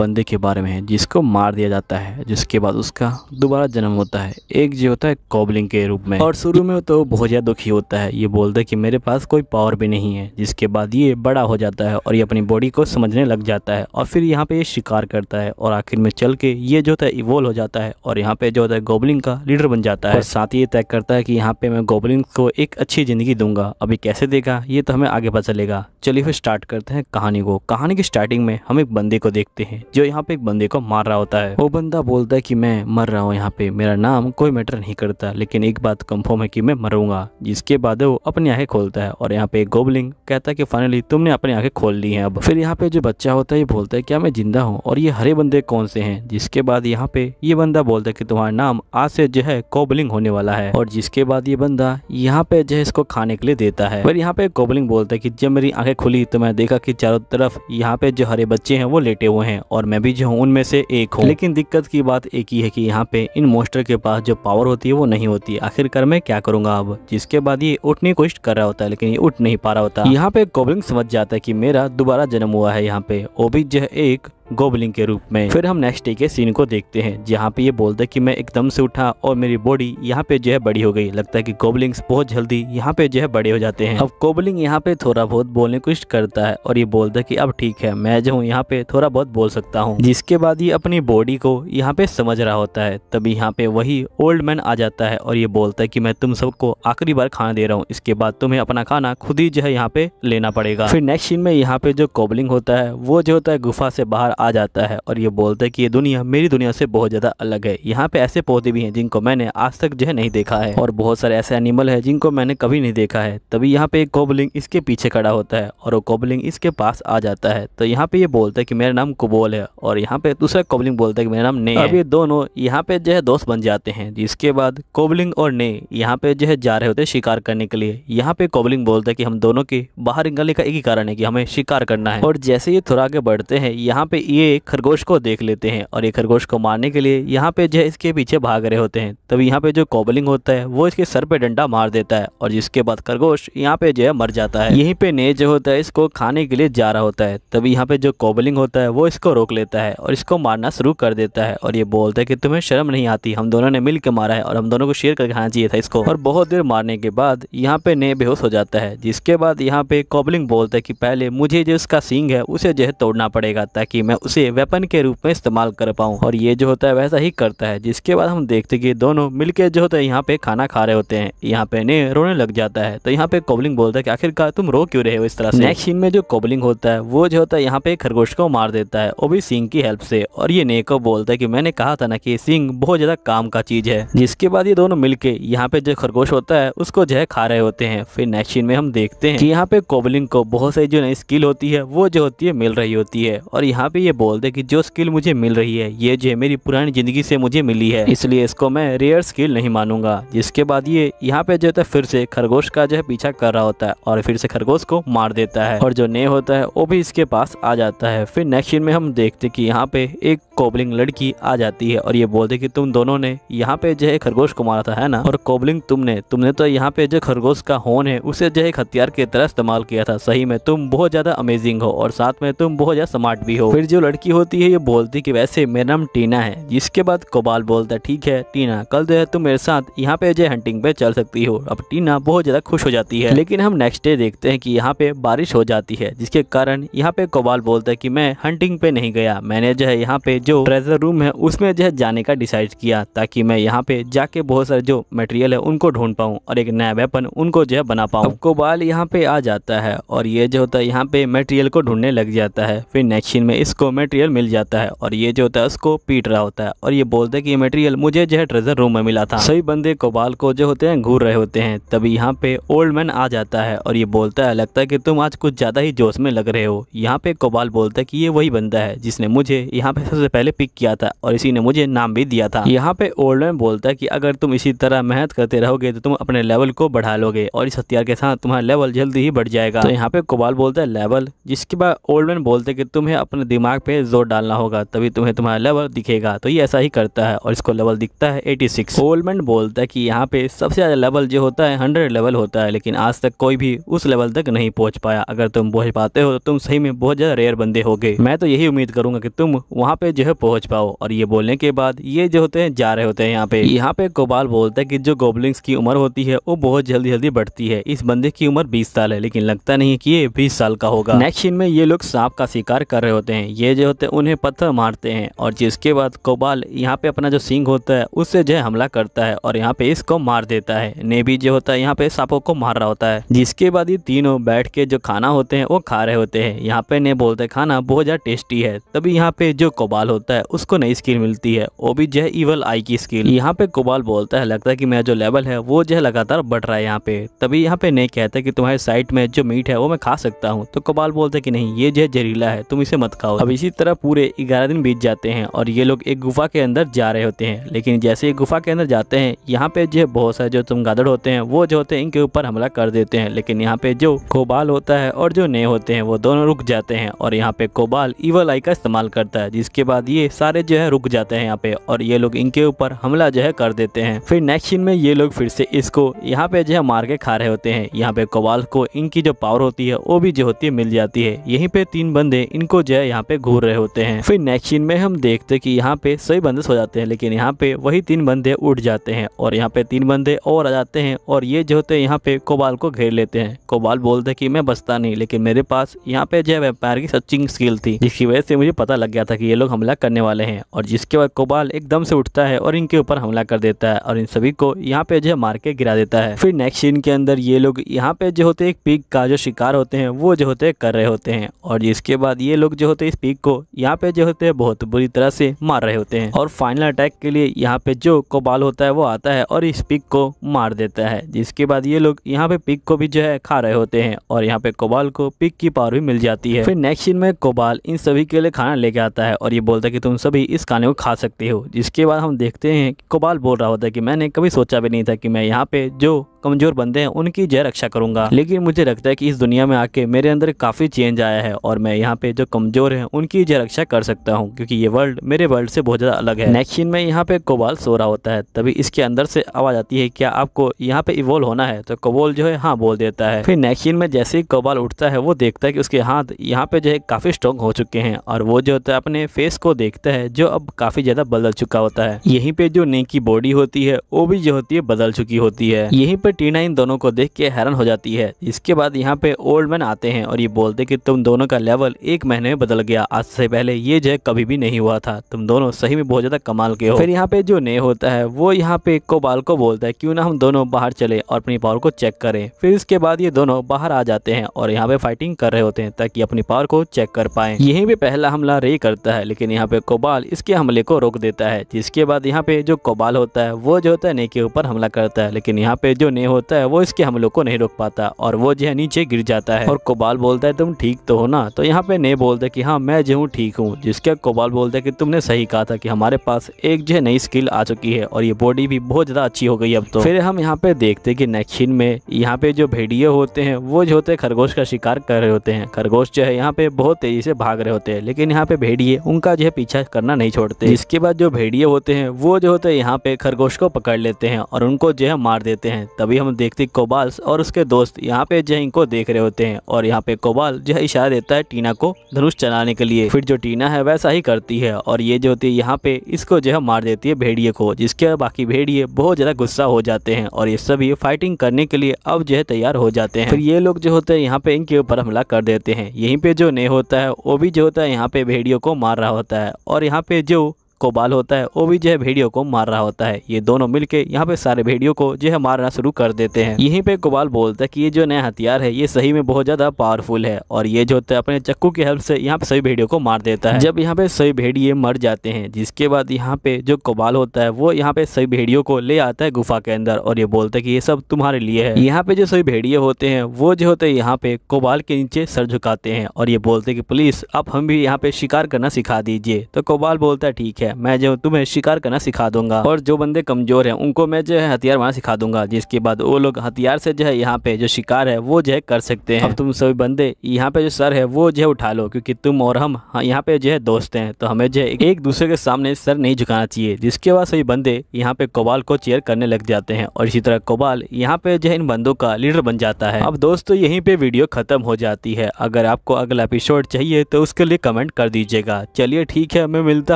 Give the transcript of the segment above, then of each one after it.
बंदे के बारे में है जिसको मार दिया जाता है जिसके बाद उसका दोबारा जन्म होता है एक जो होता है कॉबलिंग के रूप में और शुरू में तो बहुत ज़्यादा दुखी होता है ये बोलता है कि मेरे पास कोई पावर भी नहीं है जिसके बाद ये बड़ा हो जाता है और ये अपनी बॉडी को समझने लग जाता है और फिर यहाँ पे ये शिकार करता है और आखिर में चल के ये जो होता है इवोल्व हो जाता है और यहाँ पे जो होता है गोबलिंग का लीडर बन जाता है साथ ही ये तय करता है कि यहाँ पे मैं गोबलिंग को एक अच्छी ज़िंदगी दूंगा अभी कैसे देगा ये तो हमें आगे पता चलेगा चलिए फिर स्टार्ट करते हैं कहानी को कहानी की स्टार्टिंग में हम एक बंदे को देखते हैं जो यहाँ पे एक बंदे को मार रहा होता है वो बंदा बोलता है कि मैं मर रहा हूँ यहाँ पे मेरा नाम कोई मैटर नहीं करता लेकिन एक बात कंफर्म है कि मैं मरूंगा जिसके बाद वो अपनी आंखें खोलता है और यहाँ पे एक गोबलिंग कहता है कि फाइनली तुमने अपनी आंखें खोल ली है अब फिर यहाँ पे जो बच्चा होता है ये बोलता है क्या मैं जिंदा हूँ और ये हरे बंदे कौन से है जिसके बाद यहाँ पे ये बंदा बोलता है की तुम्हारा नाम आज से जो है कोबलिंग होने वाला है और जिसके बाद ये बंदा यहाँ पे जो है इसको खाने के लिए देता है पर यहाँ पे कोबलिंग बोलता है की जब मेरी आंखें खुली तो मैं देखा की चारों तरफ यहाँ पे जो हरे बच्चे है वो लेटे हुए हैं और और मैं भी जो हूँ उनमें से एक हूँ लेकिन दिक्कत की बात एक ही है कि यहाँ पे इन मोस्टर के पास जो पावर होती है वो नहीं होती आखिरकार मैं क्या करूंगा अब जिसके बाद ये उठने की कोशिश कर रहा होता है लेकिन ये उठ नहीं पा रहा होता यहाँ पे कोबलिंग समझ जाता है की मेरा दोबारा जन्म हुआ है यहाँ पे भी जो है एक गोबलिंग के रूप में फिर हम नेक्स्ट डे के सीन को देखते हैं जहाँ पे ये बोलता है कि मैं एकदम से उठा और मेरी बॉडी यहाँ पे जो है बड़ी हो गई लगता है कि गोबलिंग्स बहुत जल्दी यहाँ पे जो है बड़े हो जाते हैं अब गोबलिंग यहाँ पे थोड़ा बहुत बोलने की कोशिश करता है और ये बोलता है कि अब ठीक है मैं जो हूँ यहाँ पे थोड़ा बहुत बोल सकता हूँ जिसके बाद ये अपनी बॉडी को यहाँ पे समझ रहा होता है तभी यहाँ पे वही ओल्ड मैन आ जाता है और ये बोलता है की मैं तुम सबको आखिरी बार खाना दे रहा हूँ इसके बाद तुम्हें अपना खाना खुद ही जो है यहाँ पे लेना पड़ेगा फिर नेक्स्ट सीन में यहाँ पे जो कोबलिंग होता है वो जो होता है गुफा से बाहर आ जाता है और ये बोलता है कि ये दुनिया मेरी दुनिया से बहुत ज़्यादा अलग है यहाँ पे ऐसे पौधे भी हैं जिनको मैंने आज तक जो है नहीं देखा है और बहुत सारे ऐसे एनिमल है जिनको मैंने कभी नहीं देखा है तभी यहाँ पे एक कोबलिंग इसके पीछे खड़ा होता है और वो कोबलिंग इसके पास आ जाता है तो यहाँ पे ये बोलता है कि मेरा नाम कुबोल है और यहाँ पे दूसरा कोबलिंग बोलता है कि मेरा नाम ने अभी दोनों यहाँ पे जो है दोस्त बन जाते हैं जिसके बाद कोबलिंग और ने यहाँ पे जो है जा रहे होते हैं शिकार करने के लिए यहाँ पे कोबलिंग बोलता है कि हम दोनों के बाहर निकलने का एक ही कारण है कि हमें शिकार करना है और जैसे ये थोड़ा आगे बढ़ते हैं यहाँ पे ये खरगोश को देख लेते हैं और ये खरगोश को मारने के लिए यहाँ पे जो है इसके पीछे भाग रहे होते हैं तभी यहाँ पे जो कॉबलिंग होता है वो इसके सर पे डंडा मार देता है और जिसके बाद खरगोश यहाँ पे जो है मर जाता है यहीं पे ने जो होता है इसको खाने के लिए जा रहा होता है तभी यहाँ पे जो कॉबलिंग होता है वो इसको रोक लेता है और इसको मारना शुरू कर देता है और ये बोलता है कि तुम्हें शर्म नहीं आती हम दोनों ने मिल के मारा है और हम दोनों को शेयर करके खाना चाहिए था इसको और बहुत देर मारने के बाद यहाँ पे ने बेहोश हो जाता है जिसके बाद यहाँ पे कॉबलिंग बोलता है कि पहले मुझे जो इसका सींग है उसे जो है तोड़ना पड़ेगा ताकि मैं उसे वेपन के रूप में इस्तेमाल कर पाऊँ और ये जो होता है वैसा ही करता है जिसके बाद हम देखते कि दोनों मिल जो होता है यहाँ पे खाना खा रहे होते हैं यहाँ पे ने रोने लग जाता है तो यहाँ पे कोबलिंग बोलता है कि आखिरकार तुम रो क्यों रहे हो इस तरह से नेक्स्ट सीन में जो कोबलिंग होता है वो जो होता है यहाँ पे खरगोश को मार देता है वो भी सिंह की हेल्प से और ये ने को बोलता है कि मैंने कहा था ना कि सिंह बहुत ज्यादा काम का चीज है जिसके बाद ये दोनों मिलके यहाँ पे जो खरगोश होता है उसको जो है खा रहे होते हैं फिर नेक्स्ट सीन में हम देखते हैं कि यहाँ पे कोबलिंग को बहुत सारी जो नई स्किल होती है वो जो होती है मिल रही होती है और यहाँ पे ये बोल दे कि जो स्किल मुझे मिल रही है ये जो है मेरी पुरानी ज़िंदगी से मुझे मिली है इसलिए इसको मैं रेयर स्किल नहीं मानूंगा जिसके बाद ये यहाँ पे जो है तो फिर से खरगोश का जो है पीछा कर रहा होता है और फिर से खरगोश को मार देता है और जो ने होता है वो भी इसके पास आ जाता है फिर नेक्स्ट सीन में हम देखते कि यहाँ पे एक कोबलिंग लड़की आ जाती है और ये बोलते कि तुम दोनों ने यहाँ पे जो है खरगोश को मारा था है ना और कोबलिंग तुमने तुमने तो यहाँ पे जो खरगोश का होन है उसे जो है हथियार की तरह इस्तेमाल किया था सही में तुम बहुत ज्यादा अमेजिंग हो और साथ में तुम बहुत ज्यादा स्मार्ट भी हो फिर जो लड़की होती है ये बोलती कि वैसे मेरा नाम टीना है जिसके बाद कोबाल बोलता है ठीक है टीना कल जो है तुम मेरे साथ यहाँ पे जो हंटिंग पे चल सकती हो अब टीना बहुत ज़्यादा खुश हो जाती है लेकिन हम नेक्स्ट डे देखते हैं कि यहाँ पे बारिश हो जाती है जिसके कारण यहाँ पे कोबाल बोलता है की मैं हंटिंग पे नहीं गया मैंने जो है यहाँ पे जो ट्रेजर रूम है उसमें जो है जाने का डिसाइड किया ताकि मैं यहाँ पे जाके बहुत सारे जो मटेरियल है उनको ढूंढ पाऊँ और एक नया वेपन उनको जो है बना पाऊँ कोबाल यहाँ पे आ जाता है और ये जो होता है यहाँ पे मेटेरियल को ढूंढने लग जाता है फिर नेक्स्ट में इस इसको मटेरियल मिल जाता है और ये जो होता है उसको पीट रहा होता है और ये बोलता है कि ये मटेरियल मुझे जो है ट्रेजर रूम में मिला था सही बंदे कोबाल को जो होते हैं घूर रहे होते हैं तभी यहाँ पे ओल्ड मैन आ जाता है और ये बोलता है लगता है कि तुम आज कुछ ज़्यादा ही जोश में लग रहे हो यहाँ पे कोबाल बोलता है कि ये वही बंदा है जिसने मुझे यहाँ पे सबसे पहले पिक किया था और इसी ने मुझे नाम भी दिया था यहाँ पे ओल्ड मैन बोलता है कि अगर तुम इसी तरह मेहनत करते रहोगे तो तुम अपने लेवल को बढ़ा लोगे और इस हथियार के साथ तुम्हारा लेवल जल्दी ही बढ़ जाएगा तो यहाँ पे कोबाल बोलता है लेवल जिसके बाद ओल्ड मैन बोलते कि तुम्हें अपने दिमाग दिमाग पे जोर डालना होगा तभी तुम्हें तुम्हारा लेवल दिखेगा तो ये ऐसा ही करता है और इसको लेवल दिखता है 86 सिक्स गोलमेंट बोलता है कि यहाँ पे सबसे ज़्यादा लेवल जो होता है हंड्रेड लेवल होता है लेकिन आज तक कोई भी उस लेवल तक नहीं पहुँच पाया अगर तुम पहुँच पाते हो तो तुम सही में बहुत ज़्यादा रेयर बंदे हो मैं तो यही उम्मीद करूँगा की तुम वहाँ पे जो है पहुँच पाओ और ये बोलने के बाद ये जो होते हैं जा रहे होते हैं यहाँ पे यहाँ पे गोपाल बोलता है की जो गोबलिंग्स की उम्र होती है वो बहुत जल्दी जल्दी बढ़ती है इस बंदे की उम्र बीस साल है लेकिन लगता नहीं की ये बीस साल का होगा नेक्स्ट सीन में ये लोग सांप का शिकार कर रहे होते हैं ये जो होते हैं उन्हें पत्थर मारते हैं और जिसके बाद कोबाल यहाँ पे अपना जो सिंह होता है उससे जो है हमला करता है और यहाँ पे इसको मार देता है नेबी जो होता है यहाँ पे सांपों को मार रहा होता है जिसके बाद ये तीनों बैठ के जो खाना होते हैं वो खा रहे होते हैं यहाँ पे ने बोलते हैं खाना बहुत ज़्यादा टेस्टी है तभी यहाँ पे जो कोबाल होता है उसको नई स्किल मिलती है वो भी जो है इवल आई की स्किल यहाँ पे कोबाल बोलता है लगता है की मेरा जो लेवल है वो जो है लगातार बढ़ रहा है यहाँ पे तभी यहाँ पे ने कहता है कि तुम्हारे साइट में जो मीट है वो मैं खा सकता हूँ तो कोबाल बोलता है कि नहीं ये जो है जहरीला है तुम इसे मत खाओ इसी तरह पूरे ग्यारह दिन बीत जाते हैं और ये लोग एक गुफा के अंदर जा रहे होते हैं लेकिन जैसे ही गुफा के अंदर जाते हैं यहाँ पे जो है बहुत सारे जो गादड़ होते हैं वो जो होते हैं इनके ऊपर हमला कर देते हैं लेकिन यहाँ पे जो कोबाल होता है और जो नए होते हैं वो दोनों रुक जाते हैं और यहाँ पे कोबाल ईवल आई का इस्तेमाल करता है जिसके बाद ये सारे जो है रुक जाते हैं यहाँ पे और ये लोग इनके ऊपर हमला जो है कर देते हैं फिर नेक्स्ट सीन में ये लोग फिर से इसको यहाँ पे जो है मार के खा रहे होते हैं यहाँ पे कोबाल को इनकी जो पावर होती है वो भी जो होती है मिल जाती है यहीं पे तीन बंदे इनको जो है यहाँ पे घूर रहे होते हैं फिर नेक्स्ट सीन में हम देखते कि यहाँ पे सभी बंदे सो जाते हैं लेकिन यहाँ पे वही तीन बंदे उठ जाते हैं और यहाँ पे तीन बंदे और आ जाते हैं और ये जो होते हैं यहाँ पे कोबाल को घेर लेते हैं कोबाल बोलते कि मैं बसता नहीं लेकिन मेरे पास यहाँ पे जो व्यापार की सचिंग स्किल थी जिसकी वजह से मुझे पता लग गया था कि ये लोग हमला करने वाले हैं और जिसके बाद कोबाल एकदम से उठता है और इनके ऊपर हमला कर देता है और इन सभी को यहाँ पे जो है मार के गिरा देता है फिर नेक्स्ट सीन के अंदर ये लोग यहाँ पे जो होते एक पिग का जो शिकार होते हैं वो जो होते कर रहे होते हैं और जिसके बाद ये लोग जो होते इस पिक को यहाँ पे जो होते हैं बहुत बुरी तरह से मार रहे होते हैं और फाइनल अटैक के लिए यहाँ पे जो कोबाल होता है वो आता है और इस पिक को मार देता है जिसके बाद ये लोग यहाँ पे पिक को भी जो है खा रहे होते हैं और यहाँ पे कोबाल को पिक की पावर भी मिल जाती है फिर नेक्स्ट सीन में कोबाल इन सभी के लिए खाना लेके आता है और ये बोलता है कि तुम सभी इस खाने को खा सकते हो जिसके बाद हम देखते हैं कोबाल बोल रहा होता है कि मैंने कभी सोचा भी नहीं था कि मैं यहाँ पे जो कमजोर बंदे हैं उनकी जय रक्षा करूंगा लेकिन मुझे लगता है कि इस दुनिया में आके मेरे अंदर काफी चेंज आया है और मैं यहाँ पे जो कमजोर है उनकी जय रक्षा कर सकता हूँ क्योंकि ये वर्ल्ड मेरे वर्ल्ड से बहुत ज्यादा अलग है नेक्स्ट सीन में यहाँ पे कोबाल सो रहा होता है तभी इसके अंदर से आवाज आती है क्या आपको यहाँ पे इवोल्व होना है तो कोबोल जो है हाँ बोल देता है फिर नेक्स्ट सीन में जैसे ही कोबाल उठता है वो देखता है की उसके हाथ यहाँ पे जो है काफी स्ट्रॉन्ग हो चुके हैं और वो जो होता है अपने फेस को देखता है जो अब काफी ज्यादा बदल चुका होता है यहीं पे जो नेकी बॉडी होती है वो भी जो होती है बदल चुकी होती है यहीं पे पे टीना इन दोनों को देख के हैरान हो जाती है इसके बाद यहाँ पे ओल्ड मैन आते हैं और ये बोलते कि तुम दोनों का लेवल एक महीने में बदल गया आज से पहले ये जय कभी भी नहीं हुआ था तुम दोनों सही में बहुत ज़्यादा कमाल के हो फिर यहाँ पे जो ने होता है वो यहाँ पे कोबाल को बोलता है क्यूँ ना हम दोनों बाहर चले और अपनी पावर को चेक करें फिर इसके बाद ये दोनों बाहर आ जाते हैं और यहाँ पे फाइटिंग कर रहे होते हैं ताकि अपनी पावर को चेक कर पाए यही भी पहला हमला रे करता है लेकिन यहाँ पे कोबाल इसके हमले को रोक देता है जिसके बाद यहाँ पे जो कोबाल होता है वो जो होता है ने के ऊपर हमला करता है लेकिन यहाँ पे जो नहीं होता है वो इसके हमलों को नहीं रोक पाता और वो जो है नीचे गिर जाता है और कोबाल बोलता है तुम ठीक तो हो ना तो यहाँ पे ने बोलता की हाँ मैं जो हूँ ठीक हूँ जिसके कोबाल बोलता है की तुमने सही कहा था की हमारे पास एक जो है नई स्किल आ चुकी है और ये बॉडी भी बहुत ज़्यादा अच्छी हो गई अब तो फिर हम यहाँ पे देखते की नखीन में यहाँ पे जो भेड़िए होते हैं वो जो होते खरगोश का शिकार कर रहे होते हैं खरगोश जो है यहाँ पे बहुत तेजी से भाग रहे होते हैं लेकिन यहाँ पे भेड़िए उनका जो है पीछा करना नहीं छोड़ते इसके बाद जो भेड़िए होते हैं वो जो होते हैं यहाँ पे खरगोश को पकड़ लेते हैं और उनको जो है मार देते हैं तब तभी हम देखते कोबाल्स और उसके दोस्त यहाँ पे जो इनको देख रहे होते हैं और यहाँ पे कोबाल जो इशारा देता है टीना को धनुष चलाने के लिए फिर जो टीना है वैसा ही करती है और ये जो होती है यहाँ पे इसको जो है मार देती है भेड़िए को जिसके बाकी भेड़िए बहुत ज़्यादा गुस्सा हो जाते हैं और ये सभी फाइटिंग करने के लिए अब जो है तैयार हो जाते हैं फिर ये लोग जो होते हैं यहाँ पे इनके ऊपर हमला कर देते हैं यहीं पे जो ने होता है वो भी जो होता है यहाँ पे भेड़ियों को मार रहा होता है और यहाँ पे जो कोबाल होता है वो भी जो है भेड़ियों को मार रहा होता है ये दोनों मिलके यहाँ पे सारे भेड़ियों को जो है मारना शुरू कर देते हैं यहीं पे कोबाल बोलता है कि ये जो नया हथियार है ये सही में बहुत ज़्यादा पावरफुल है और ये जो होता है अपने चक्कू की हेल्प से यहाँ पे सभी भेड़ियों को मार देता है जब यहाँ पे सभी भेड़िए मर जाते हैं जिसके बाद यहाँ पे जो कोबाल होता है वो यहाँ पे सभी भेड़ियों को ले आता है गुफा के अंदर और ये बोलता है की ये सब तुम्हारे लिए है यहाँ पे जो सभी भेड़िए होते हैं वो जो होते हैं यहाँ पे कोबाल के नीचे सर झुकाते हैं और ये बोलते हैं कि प्लीज़ आप हम भी यहाँ पे शिकार करना सिखा दीजिए तो कोबाल बोलता है ठीक है है मैं जो तुम्हें शिकार करना सिखा दूंगा और जो बंदे कमजोर हैं उनको मैं जो है हथियार बनाना सिखा दूंगा जिसके बाद वो लोग हथियार से जो है यहाँ पे जो शिकार है वो जो है कर सकते हैं अब तुम सभी बंदे यहाँ पे जो सर है वो जो है उठा लो क्योंकि तुम और हम हाँ, यहाँ पे जो है दोस्त हैं तो हमें जो है एक दूसरे के सामने सर नहीं झुकाना चाहिए जिसके बाद सभी बंदे यहाँ पे कोबाल को चेयर करने लग जाते हैं और इसी तरह कोबाल यहाँ पे जो है इन बंदों का लीडर बन जाता है अब दोस्तों तो यहीं पे वीडियो खत्म हो जाती है अगर आपको अगला एपिसोड चाहिए तो उसके लिए कमेंट कर दीजिएगा चलिए ठीक है मैं मिलता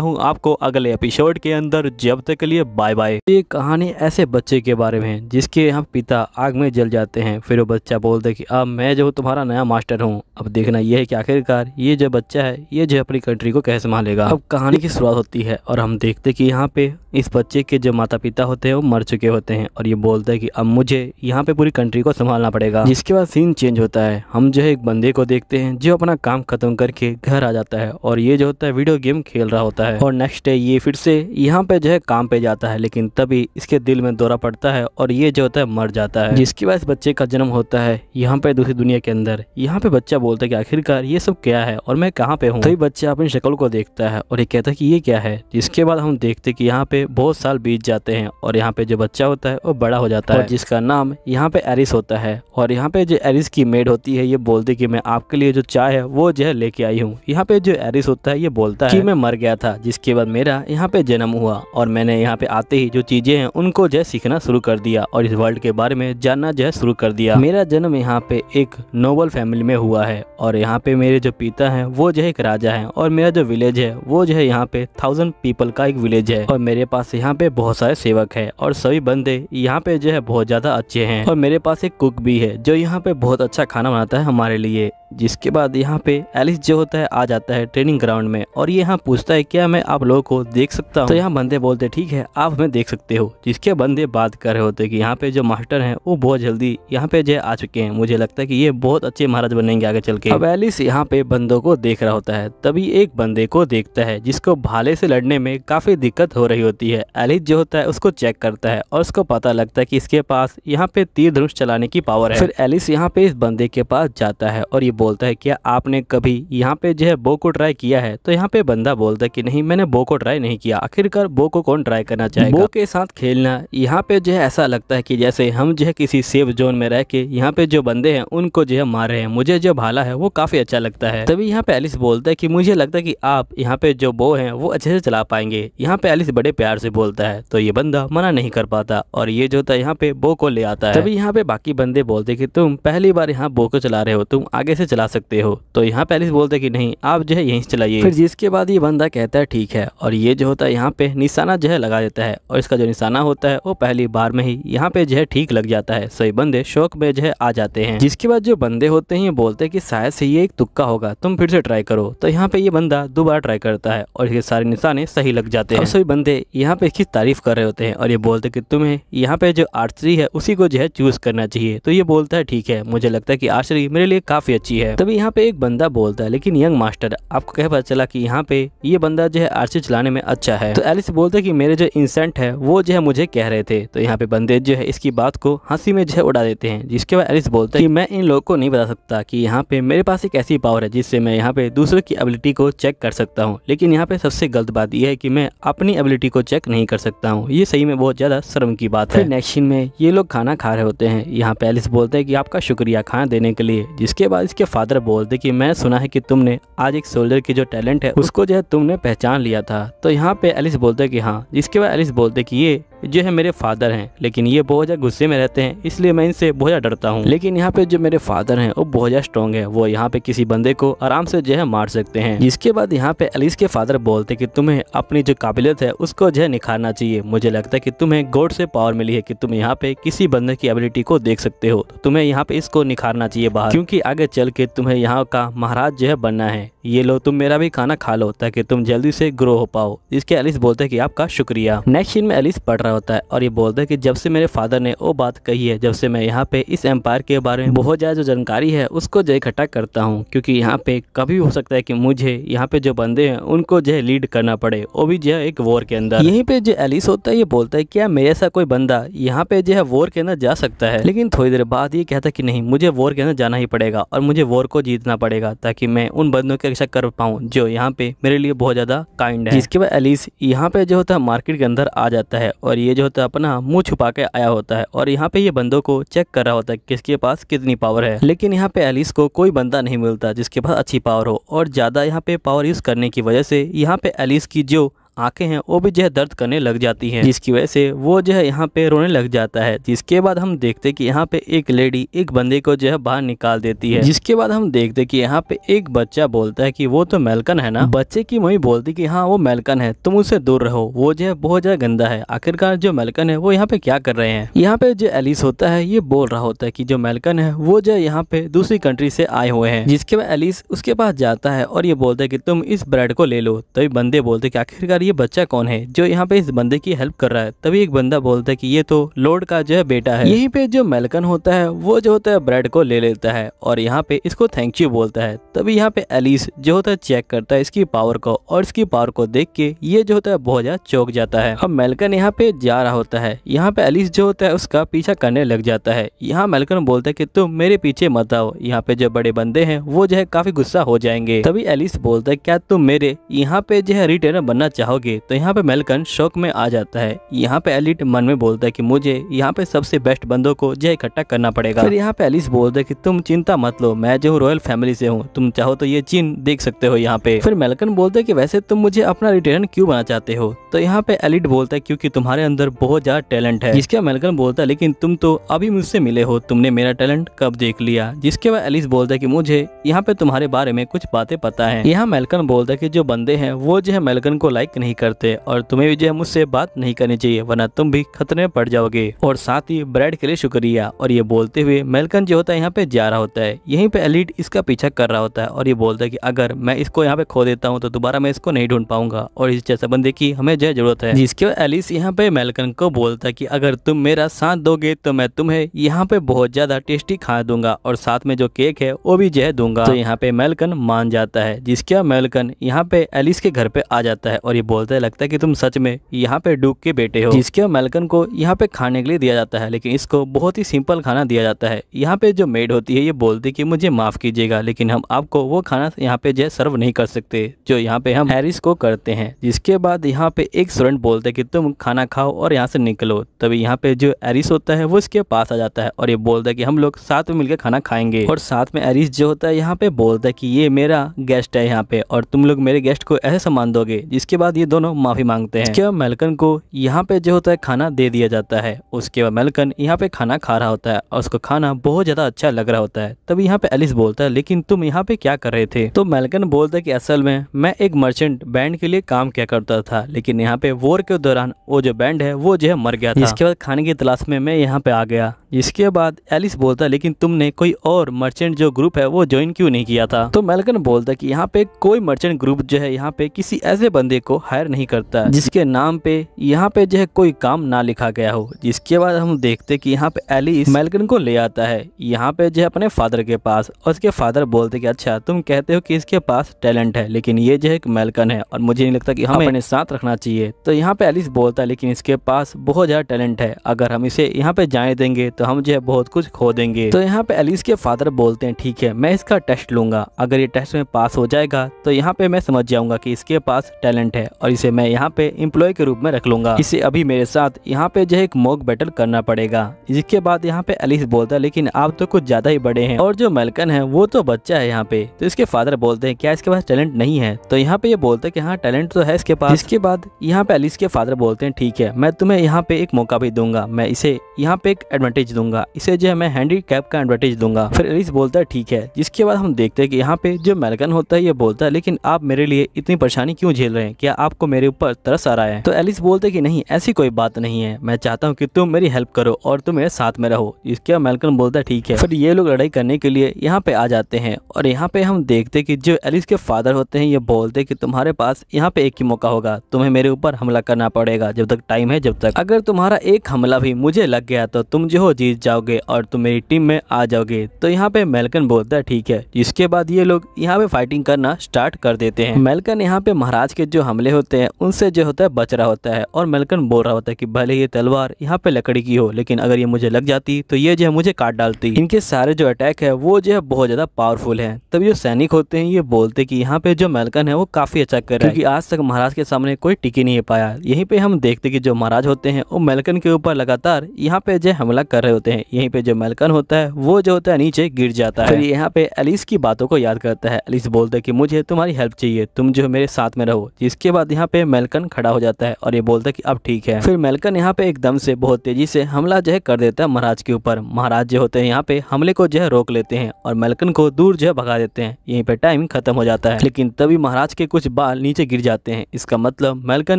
हूँ आपको अगले एपिसोड के अंदर जब तक के लिए बाय बाय ये कहानी ऐसे बच्चे के बारे में है जिसके यहाँ पिता आग में जल जाते हैं फिर वो बच्चा बोलते कि अब मैं जो तुम्हारा नया मास्टर हूँ अब देखना यह है कि आखिरकार ये जो बच्चा है ये जो अपनी कंट्री को कैसे संभालेगा अब कहानी की शुरुआत होती है और हम देखते कि यहाँ पे इस बच्चे के जो माता पिता होते हैं वो मर चुके होते हैं और ये बोलते हैं कि अब मुझे यहाँ पे पूरी कंट्री को संभालना पड़ेगा जिसके बाद सीन चेंज होता है हम जो है एक बंदे को देखते हैं जो अपना काम खत्म करके घर आ जाता है और ये जो होता है वीडियो गेम खेल रहा होता है और नेक्स्ट डे है ये फिर से यहाँ पे जो है काम पे जाता है लेकिन तभी इसके दिल में दौरा पड़ता है और ये जो होता है मर जाता है जिसके बाद इस बच्चे का जन्म होता है यहाँ पे दूसरी दुनिया के अंदर यहाँ पे बच्चा बोलता है कि आखिरकार ये सब क्या है और मैं कहाँ पे हूँ तभी बच्चा अपनी शक्ल को देखता है और ये कहता है कि ये क्या है जिसके बाद हम देखते कि यहाँ पे बहुत साल बीत जाते हैं और यहाँ पे जो बच्चा होता है वो बड़ा हो जाता है जिसका नाम यहाँ पे एरिस होता है और यहाँ पे जो एरिस की मेड होती है ये बोलती कि मैं आपके लिए जो चाय है वो जो है लेके आई हूँ यहाँ पे जो एरिस होता है ये बोलता है कि मैं मर गया था जिसके बाद मेरे मेरा यहाँ पे जन्म हुआ और मैंने यहाँ पे आते ही जो चीज़ें हैं उनको जो है सीखना शुरू कर दिया और इस वर्ल्ड के बारे में जानना जो है शुरू कर दिया मेरा जन्म यहाँ पे एक नोबल फैमिली में हुआ है और यहाँ पे मेरे जो पिता है वो जो है एक राजा है और मेरा जो विलेज है वो जो है यहाँ पे थाउजेंड पीपल का एक विलेज है और मेरे पास यहाँ पे बहुत सारे सेवक है और सभी बंदे यहाँ पे जो है बहुत ज्यादा अच्छे है और मेरे पास एक कुक भी है जो यहाँ पे बहुत अच्छा खाना बनाता है हमारे लिए जिसके बाद यहाँ पे एलिस जो होता है आ जाता है ट्रेनिंग ग्राउंड में और ये यहाँ पूछता है क्या मैं आप लोगों को आपको देख सकता हूँ तो यहाँ बंदे बोलते ठीक है आप हमें देख सकते हो जिसके बंदे बात कर रहे होते कि यहाँ पे जो मास्टर हैं वो बहुत जल्दी यहाँ पे जो आ चुके हैं मुझे लगता है कि ये बहुत अच्छे महाराज बनेंगे आगे चल के अब एलिस यहाँ पे बंदों को देख रहा होता है तभी एक बंदे को देखता है जिसको भाले से लड़ने में काफी दिक्कत हो रही होती है एलिस जो होता है उसको चेक करता है और उसको पता लगता है कि इसके पास यहाँ पे तीर धनुष चलाने की पावर है फिर एलिस यहाँ पे इस बंदे के पास जाता है और ये बोलता है क्या आपने कभी यहाँ पे जो है बो को ट्राई किया है तो यहाँ पे बंदा बोलता है कि नहीं मैंने बो को को ट्राई नहीं किया आखिरकार बो को कौन ट्राई करना चाहेगा बो के साथ खेलना यहाँ पे जो है ऐसा लगता है कि जैसे हम जो है किसी सेफ जोन में रह के यहाँ पे जो बंदे हैं उनको जो है मार रहे हैं मुझे जो भाला है वो काफी अच्छा लगता है तभी यहाँ पे एलिस बोलता है की मुझे लगता है की आप यहाँ पे जो बो है वो अच्छे से चला पाएंगे यहाँ पे एलिस बड़े प्यार से बोलता है तो ये बंदा मना नहीं कर पाता और ये जो था यहाँ पे बो को ले आता है तभी यहाँ पे बाकी बंदे बोलते कि तुम पहली बार यहाँ बो को चला रहे हो तुम आगे से चला सकते हो तो यहाँ पे एलिस बोलते कि नहीं आप जो है यहीं से चलाइए फिर जिसके बाद ये बंदा कहता है ठीक है और ये जो होता है यहाँ पे निशाना जह लगा देता है और इसका जो निशाना होता है वो पहली बार में ही यहाँ पे जह ठीक लग जाता है सही बंदे शौक में जह आ जाते हैं जिसके बाद जो बंदे होते हैं ये बोलते हैं कि शायद से ये एक तुक्का होगा तुम फिर से ट्राई करो तो यहाँ पे ये बंदा दोबारा ट्राई करता है और इसके सारे निशाने सही लग जाते हैं सभी बंदे यहाँ पे इसकी तारीफ कर रहे होते हैं और ये बोलते कि तुम्हें यहाँ पे जो आर्चरी है उसी को जो है चूज करना चाहिए तो ये बोलता है ठीक है मुझे लगता है की आर्चरी मेरे लिए काफी अच्छी है तभी यहाँ पे एक बंदा बोलता है लेकिन यंग मास्टर आपको कह पता चला की यहाँ पे ये बंदा जो है आर्चरी चलाने में अच्छा है तो एलिस बोलते कि मेरे जो इंसेंट है वो जो है मुझे कह रहे थे तो यहाँ पे बंदे जो है इसकी बात को हंसी में जो है उड़ा देते हैं जिसके बाद एलिस बोलते हैं कि मैं इन लोगों को नहीं बता सकता कि यहाँ पे मेरे पास एक ऐसी पावर है जिससे मैं यहाँ पे दूसरों की एबिलिटी को चेक कर सकता हूँ लेकिन यहाँ पे सबसे गलत बात यह है कि मैं अपनी एबिलिटी को चेक नहीं कर सकता हूँ ये सही में बहुत ज़्यादा शर्म की बात है नेक्शन में ये लोग खाना खा रहे होते हैं यहाँ पे एलिस बोलते है की आपका शुक्रिया खाना देने के लिए जिसके बाद इसके फादर बोलते की मैंने सुना है की तुमने आज एक सोल्जर की जो टैलेंट है उसको जो है तुमने पहचान लिया था था तो यहाँ पे एलिस बोलते कि हाँ जिसके बाद एलिस बोलते कि ये जो है मेरे फादर हैं लेकिन ये बहुत ज़्यादा गुस्से में रहते हैं इसलिए मैं इनसे बहुत ज़्यादा डरता हूँ लेकिन यहाँ पे जो मेरे फादर हैं वो बहुत ज़्यादा स्ट्रॉन्ग है वो यहाँ पे किसी बंदे को आराम से जो है मार सकते हैं जिसके बाद यहाँ पे एलिस के फादर बोलते कि तुम्हें अपनी जो काबिलियत है उसको जो है निखारना चाहिए मुझे लगता है कि तुम्हें गोड से पावर मिली है कि तुम यहाँ पे किसी बंदे की एबिलिटी को देख सकते हो तो तुम्हें यहाँ पे इसको निखारना चाहिए बाहर क्योंकि आगे चल के तुम्हें यहाँ का महाराज जो है बनना है ये लो तुम मेरा भी खाना खा लो ताकि तुम जल्दी से ग्रो हो पाओ इसके एलिस बोलते हैं कि आपका शुक्रिया नेक्स्ट सीन में एलिस पढ़ रहा होता है और ये बोलते हैं कि जब से मेरे फादर ने वो बात कही है जब से मैं यहाँ पे इस एम्पायर के बारे में बहुत ज़्यादा जो जानकारी है उसको जय इकट्ठा करता हूँ क्योंकि यहाँ पे कभी हो सकता है की मुझे यहाँ पे जो बंदे है उनको जो है लीड करना पड़े वो भी जो है एक वॉर के अंदर यही पे जो एलिस होता है ये बोलता है क्या मेरे ऐसा कोई बंदा यहाँ पे जो है वॉर के अंदर जा सकता है लेकिन थोड़ी देर बाद ये कहता है की नहीं मुझे वॉर के अंदर जाना ही पड़ेगा और मुझे वॉर को जीतना पड़ेगा ताकि मैं उन बंदों के रक्षा कर पाऊँ जो यहाँ पे मेरे लिए बहुत ज़्यादा काइंड है इसके बाद एलिस यहाँ पे जो होता है मार्केट के अंदर आ जाता है और ये जो होता है अपना मुँह छुपा के आया होता है और यहाँ पे ये बंदों को चेक कर रहा होता है किसके पास कितनी पावर है लेकिन यहाँ पे एलिस को कोई बंदा नहीं मिलता जिसके पास अच्छी पावर हो और ज़्यादा यहाँ पे पावर यूज़ करने की वजह से यहाँ पे एलिस की जो आंखें हैं वो भी जो है दर्द करने लग जाती हैं जिसकी वजह से वो जो है यहाँ पे रोने लग जाता है जिसके बाद हम देखते कि यहाँ पे एक लेडी एक बंदे को जो है बाहर निकाल देती है जिसके बाद हम देखते कि यहाँ पे एक बच्चा बोलता है कि वो तो मेलकन है ना बच्चे की मम्मी बोलती कि हाँ वो मेलकन है तुम उससे दूर रहो वो जो है बहुत ज्यादा गंदा है आखिरकार जो मेलकन है वो यहाँ पे क्या कर रहे हैं यहाँ पे जो एलिस होता है ये बोल रहा होता है की जो मेलकन है वो जो है यहाँ पे दूसरी कंट्री से आए हुए हैं जिसके बाद एलिस उसके पास जाता है और ये बोलता है की तुम इस ब्रेड को ले लो तभी तो बंदे बोलते आखिरकार ये बच्चा कौन है जो यहाँ पे इस बंदे की हेल्प कर रहा है तभी एक बंदा बोलता है कि ये तो लॉर्ड का जो है बेटा है यहीं पे जो मेलकन होता है वो जो होता है ब्रेड को ले लेता है और यहाँ पे इसको थैंक यू बोलता है तभी यहाँ पे एलिस जो होता है चेक करता है इसकी पावर को और इसकी पावर को देख के ये जो होता है बहुत ज्यादा चौक जाता है अब मेलकन यहाँ पे जा रहा होता है यहाँ पे एलिस जो होता है उसका पीछा करने लग जाता है यहाँ मेलकन बोलता है की तुम मेरे पीछे मत आओ यहाँ पे जो बड़े बंदे है वो जो है काफी गुस्सा हो जाएंगे तभी एलिस बोलता है क्या तुम मेरे यहाँ पे जो है रिटेनर बनना चाहो चाहोगे तो यहाँ पे मेलकन शौक में आ जाता है यहाँ पे एलिट मन में बोलता है कि मुझे यहाँ पे सबसे बेस्ट बंदों को जय इकट्ठा करना पड़ेगा फिर यहाँ पे एलिस बोलता है कि तुम चिंता मत लो मैं जो रॉयल फैमिली से हूँ तुम चाहो तो ये चीन देख सकते हो यहाँ पे फिर मेलकन बोलते है की वैसे तुम मुझे अपना रिटर्न क्यूँ बना चाहते हो तो यहाँ पे एलिट बोलता है क्यूँकी तुम्हारे अंदर बहुत ज्यादा टैलेंट है जिसके मेलकन बोलता है लेकिन तुम तो अभी मुझसे मिले हो तुमने मेरा टैलेंट कब देख लिया जिसके बाद एलिस बोलता है की मुझे यहाँ पे तुम्हारे बारे में कुछ बातें पता है यहाँ मेलकन बोलता है की जो बंदे हैं वो जो है मेलकन को लाइक नहीं करते और तुम्हें भी जो है मुझसे बात नहीं करनी चाहिए वरना तुम भी खतरे में पड़ जाओगे और साथ ही ब्रेड के लिए शुक्रिया और ये बोलते हुए मेलकन जो होता है यहाँ पे जा रहा होता है यहीं पे एलिट इसका पीछा कर रहा होता है और ये बोलता है कि अगर मैं इसको यहाँ पे खो देता हूँ तो दोबारा मैं इसको नहीं ढूंढ पाऊंगा और इस जैसे बंदे की हमें जो जरूरत है जिसके एलिस यहाँ पे मेलकन को बोलता है की अगर तुम मेरा साथ दोगे तो मैं तुम्हें यहाँ पे बहुत ज्यादा टेस्टी खा दूंगा और साथ में जो केक है वो भी जो है दूंगा तो यहाँ पे मेलकन मान जाता है जिसके मेलकन यहाँ पे एलिस के घर पे आ जाता है और ये बोलते लगता है कि तुम सच में यहाँ पे डूब के बेटे हो जिसके मेलकन को यहाँ पे खाने के लिए दिया जाता है लेकिन इसको बहुत ही सिंपल खाना दिया जाता है यहाँ पे जो मेड होती है ये बोलती की मुझे माफ़ कीजिएगा लेकिन हम आपको वो खाना यहाँ पे जो सर्व नहीं कर सकते जो यहाँ पे हम हैरिस को करते हैं जिसके बाद यहाँ पे एक स्टूडेंट बोलते की तुम खाना खाओ और यहाँ से निकलो तभी यहाँ पे जो एरिस होता है वो इसके पास आ जाता है और ये बोलता है कि हम लोग साथ में मिलकर खाना खाएंगे और साथ में एरिस जो होता है यहाँ पे बोलता है कि ये मेरा गेस्ट है यहाँ पे और तुम लोग मेरे गेस्ट को ऐसे सम्मान दोगे जिसके बाद ये ये दोनों माफ़ी मांगते हैं क्या मेलकन को यहाँ पे जो होता है खाना दे दिया जाता है उसके बाद मेलकन यहाँ पे खाना खा रहा होता है और उसको खाना बहुत ज़्यादा अच्छा लग रहा होता है तब यहाँ पे एलिस बोलता है लेकिन तुम यहाँ पे क्या कर रहे थे तो मेलकन बोलता है की असल में मैं एक मर्चेंट बैंड के लिए काम किया करता था लेकिन यहाँ पे वोर के दौरान वो जो बैंड है वो जो है मर गया था इसके बाद खाने की तलाश में मैं यहाँ पे आ गया इसके बाद एलिस बोलता है लेकिन तुमने कोई और मर्चेंट जो ग्रुप है वो ज्वाइन क्यों नहीं किया था तो मेलकन बोलता है कि यहाँ पे कोई मर्चेंट ग्रुप जो है यहाँ पे किसी ऐसे बंदे को हायर नहीं करता जिसके नाम पे यहाँ पे जो है कोई काम ना लिखा गया हो जिसके बाद हम देखते कि यहाँ पे एलिस मेलकन को ले आता है यहाँ पे जो है अपने फादर के पास और उसके फादर बोलते कि अच्छा तुम कहते हो कि इसके पास टैलेंट है लेकिन ये जो है एक मेलकन है और मुझे नहीं लगता कि हमें अपने साथ रखना चाहिए तो यहाँ पे एलिस बोलता है लेकिन इसके पास बहुत ज़्यादा टैलेंट है अगर हम इसे यहाँ पे जाने देंगे तो हम जो है बहुत कुछ खो देंगे तो यहाँ पे एलिस के फादर बोलते हैं ठीक है मैं इसका टेस्ट लूंगा अगर ये टेस्ट में पास हो जाएगा तो यहाँ पे मैं समझ जाऊंगा कि इसके पास टैलेंट है और इसे मैं यहाँ पे इम्प्लॉय के रूप में रख लूंगा इसे अभी मेरे साथ यहाँ पे जो है एक मॉक बैटल करना पड़ेगा जिसके बाद यहाँ पे अलिस बोलता है लेकिन आप तो कुछ ज्यादा ही बड़े हैं और जो मेलकन है वो तो बच्चा है यहाँ पे तो इसके फादर बोलते हैं क्या इसके पास टैलेंट नहीं है तो यहाँ पे ये बोलते हैं कि हाँ टैलेंट तो है इसके पास इसके बाद यहाँ पे अलिस के फादर बोलते हैं ठीक है मैं तुम्हें यहाँ पे एक मौका भी दूंगा मैं इसे यहाँ पे एक एडवांटेज दूंगा इसे जो है मैं हैंडी कैप का एडवांटेज दूंगा फिर अलिस बोलता है ठीक है जिसके बाद हम देखते हैं कि यहाँ पे जो मेलकन होता है ये बोलता है लेकिन आप मेरे लिए इतनी परेशानी क्यों झेल रहे हैं क्या आपको मेरे ऊपर तरस आ रहा है तो एलिस बोलते कि नहीं ऐसी कोई बात नहीं है मैं चाहता हूँ कि तुम मेरी हेल्प करो और तुम मेरे साथ में रहो इसके मेलकन बोलता है ठीक है फिर ये लोग लड़ाई करने के लिए यहाँ पे आ जाते हैं और यहाँ पे हम देखते कि जो एलिस के फादर होते हैं ये बोलते कि तुम्हारे पास यहाँ पे एक ही मौका होगा तुम्हें मेरे ऊपर हमला करना पड़ेगा जब तक टाइम है जब तक अगर तुम्हारा एक हमला भी मुझे लग गया तो तुम जो हो जीत जाओगे और तुम मेरी टीम में आ जाओगे तो यहाँ पे मेलकन बोलता है ठीक है इसके बाद ये लोग यहाँ पे फाइटिंग करना स्टार्ट कर देते हैं मेलकन यहाँ पे महाराज के जो हमले होते हैं उनसे जो होता है बच रहा होता है और मेलकन बोल रहा होता है कि भले ये तलवार यहाँ पे लकड़ी की हो लेकिन अगर ये मुझे लग जाती तो ये जो है मुझे काट डालती इनके सारे जो अटैक है वो जो है बहुत ज़्यादा पावरफुल है तब जो सैनिक होते हैं ये बोलते कि यहाँ पे जो मेलकन है वो काफ़ी अच्छा कर रहे हैं क्योंकि आज तक महाराज के सामने कोई टिकी नहीं पाया यहीं पे हम देखते कि जो महाराज होते हैं वो मेलकन के ऊपर लगातार यहाँ पे जो हमला कर रहे होते हैं यहीं पे जो मेलकन होता है वो जो होता है नीचे गिर जाता है यहाँ पे अलीस की बातों को याद करता है अलीस बोलते है कि मुझे तुम्हारी हेल्प चाहिए तुम जो मेरे साथ में रहो जिसके बाद बाद यहाँ पे मेलकन खड़ा हो जाता है और ये बोलता है कि अब ठीक है फिर मेलकन यहाँ पे एकदम से बहुत तेजी से हमला जो है कर देता है महाराज के ऊपर महाराज जो होते हैं यहाँ पे हमले को जो है रोक लेते हैं और मेलकन को दूर जो है भगा देते हैं यहीं पे टाइम खत्म हो जाता है लेकिन तभी महाराज के कुछ बाल नीचे गिर जाते हैं इसका मतलब मेलकन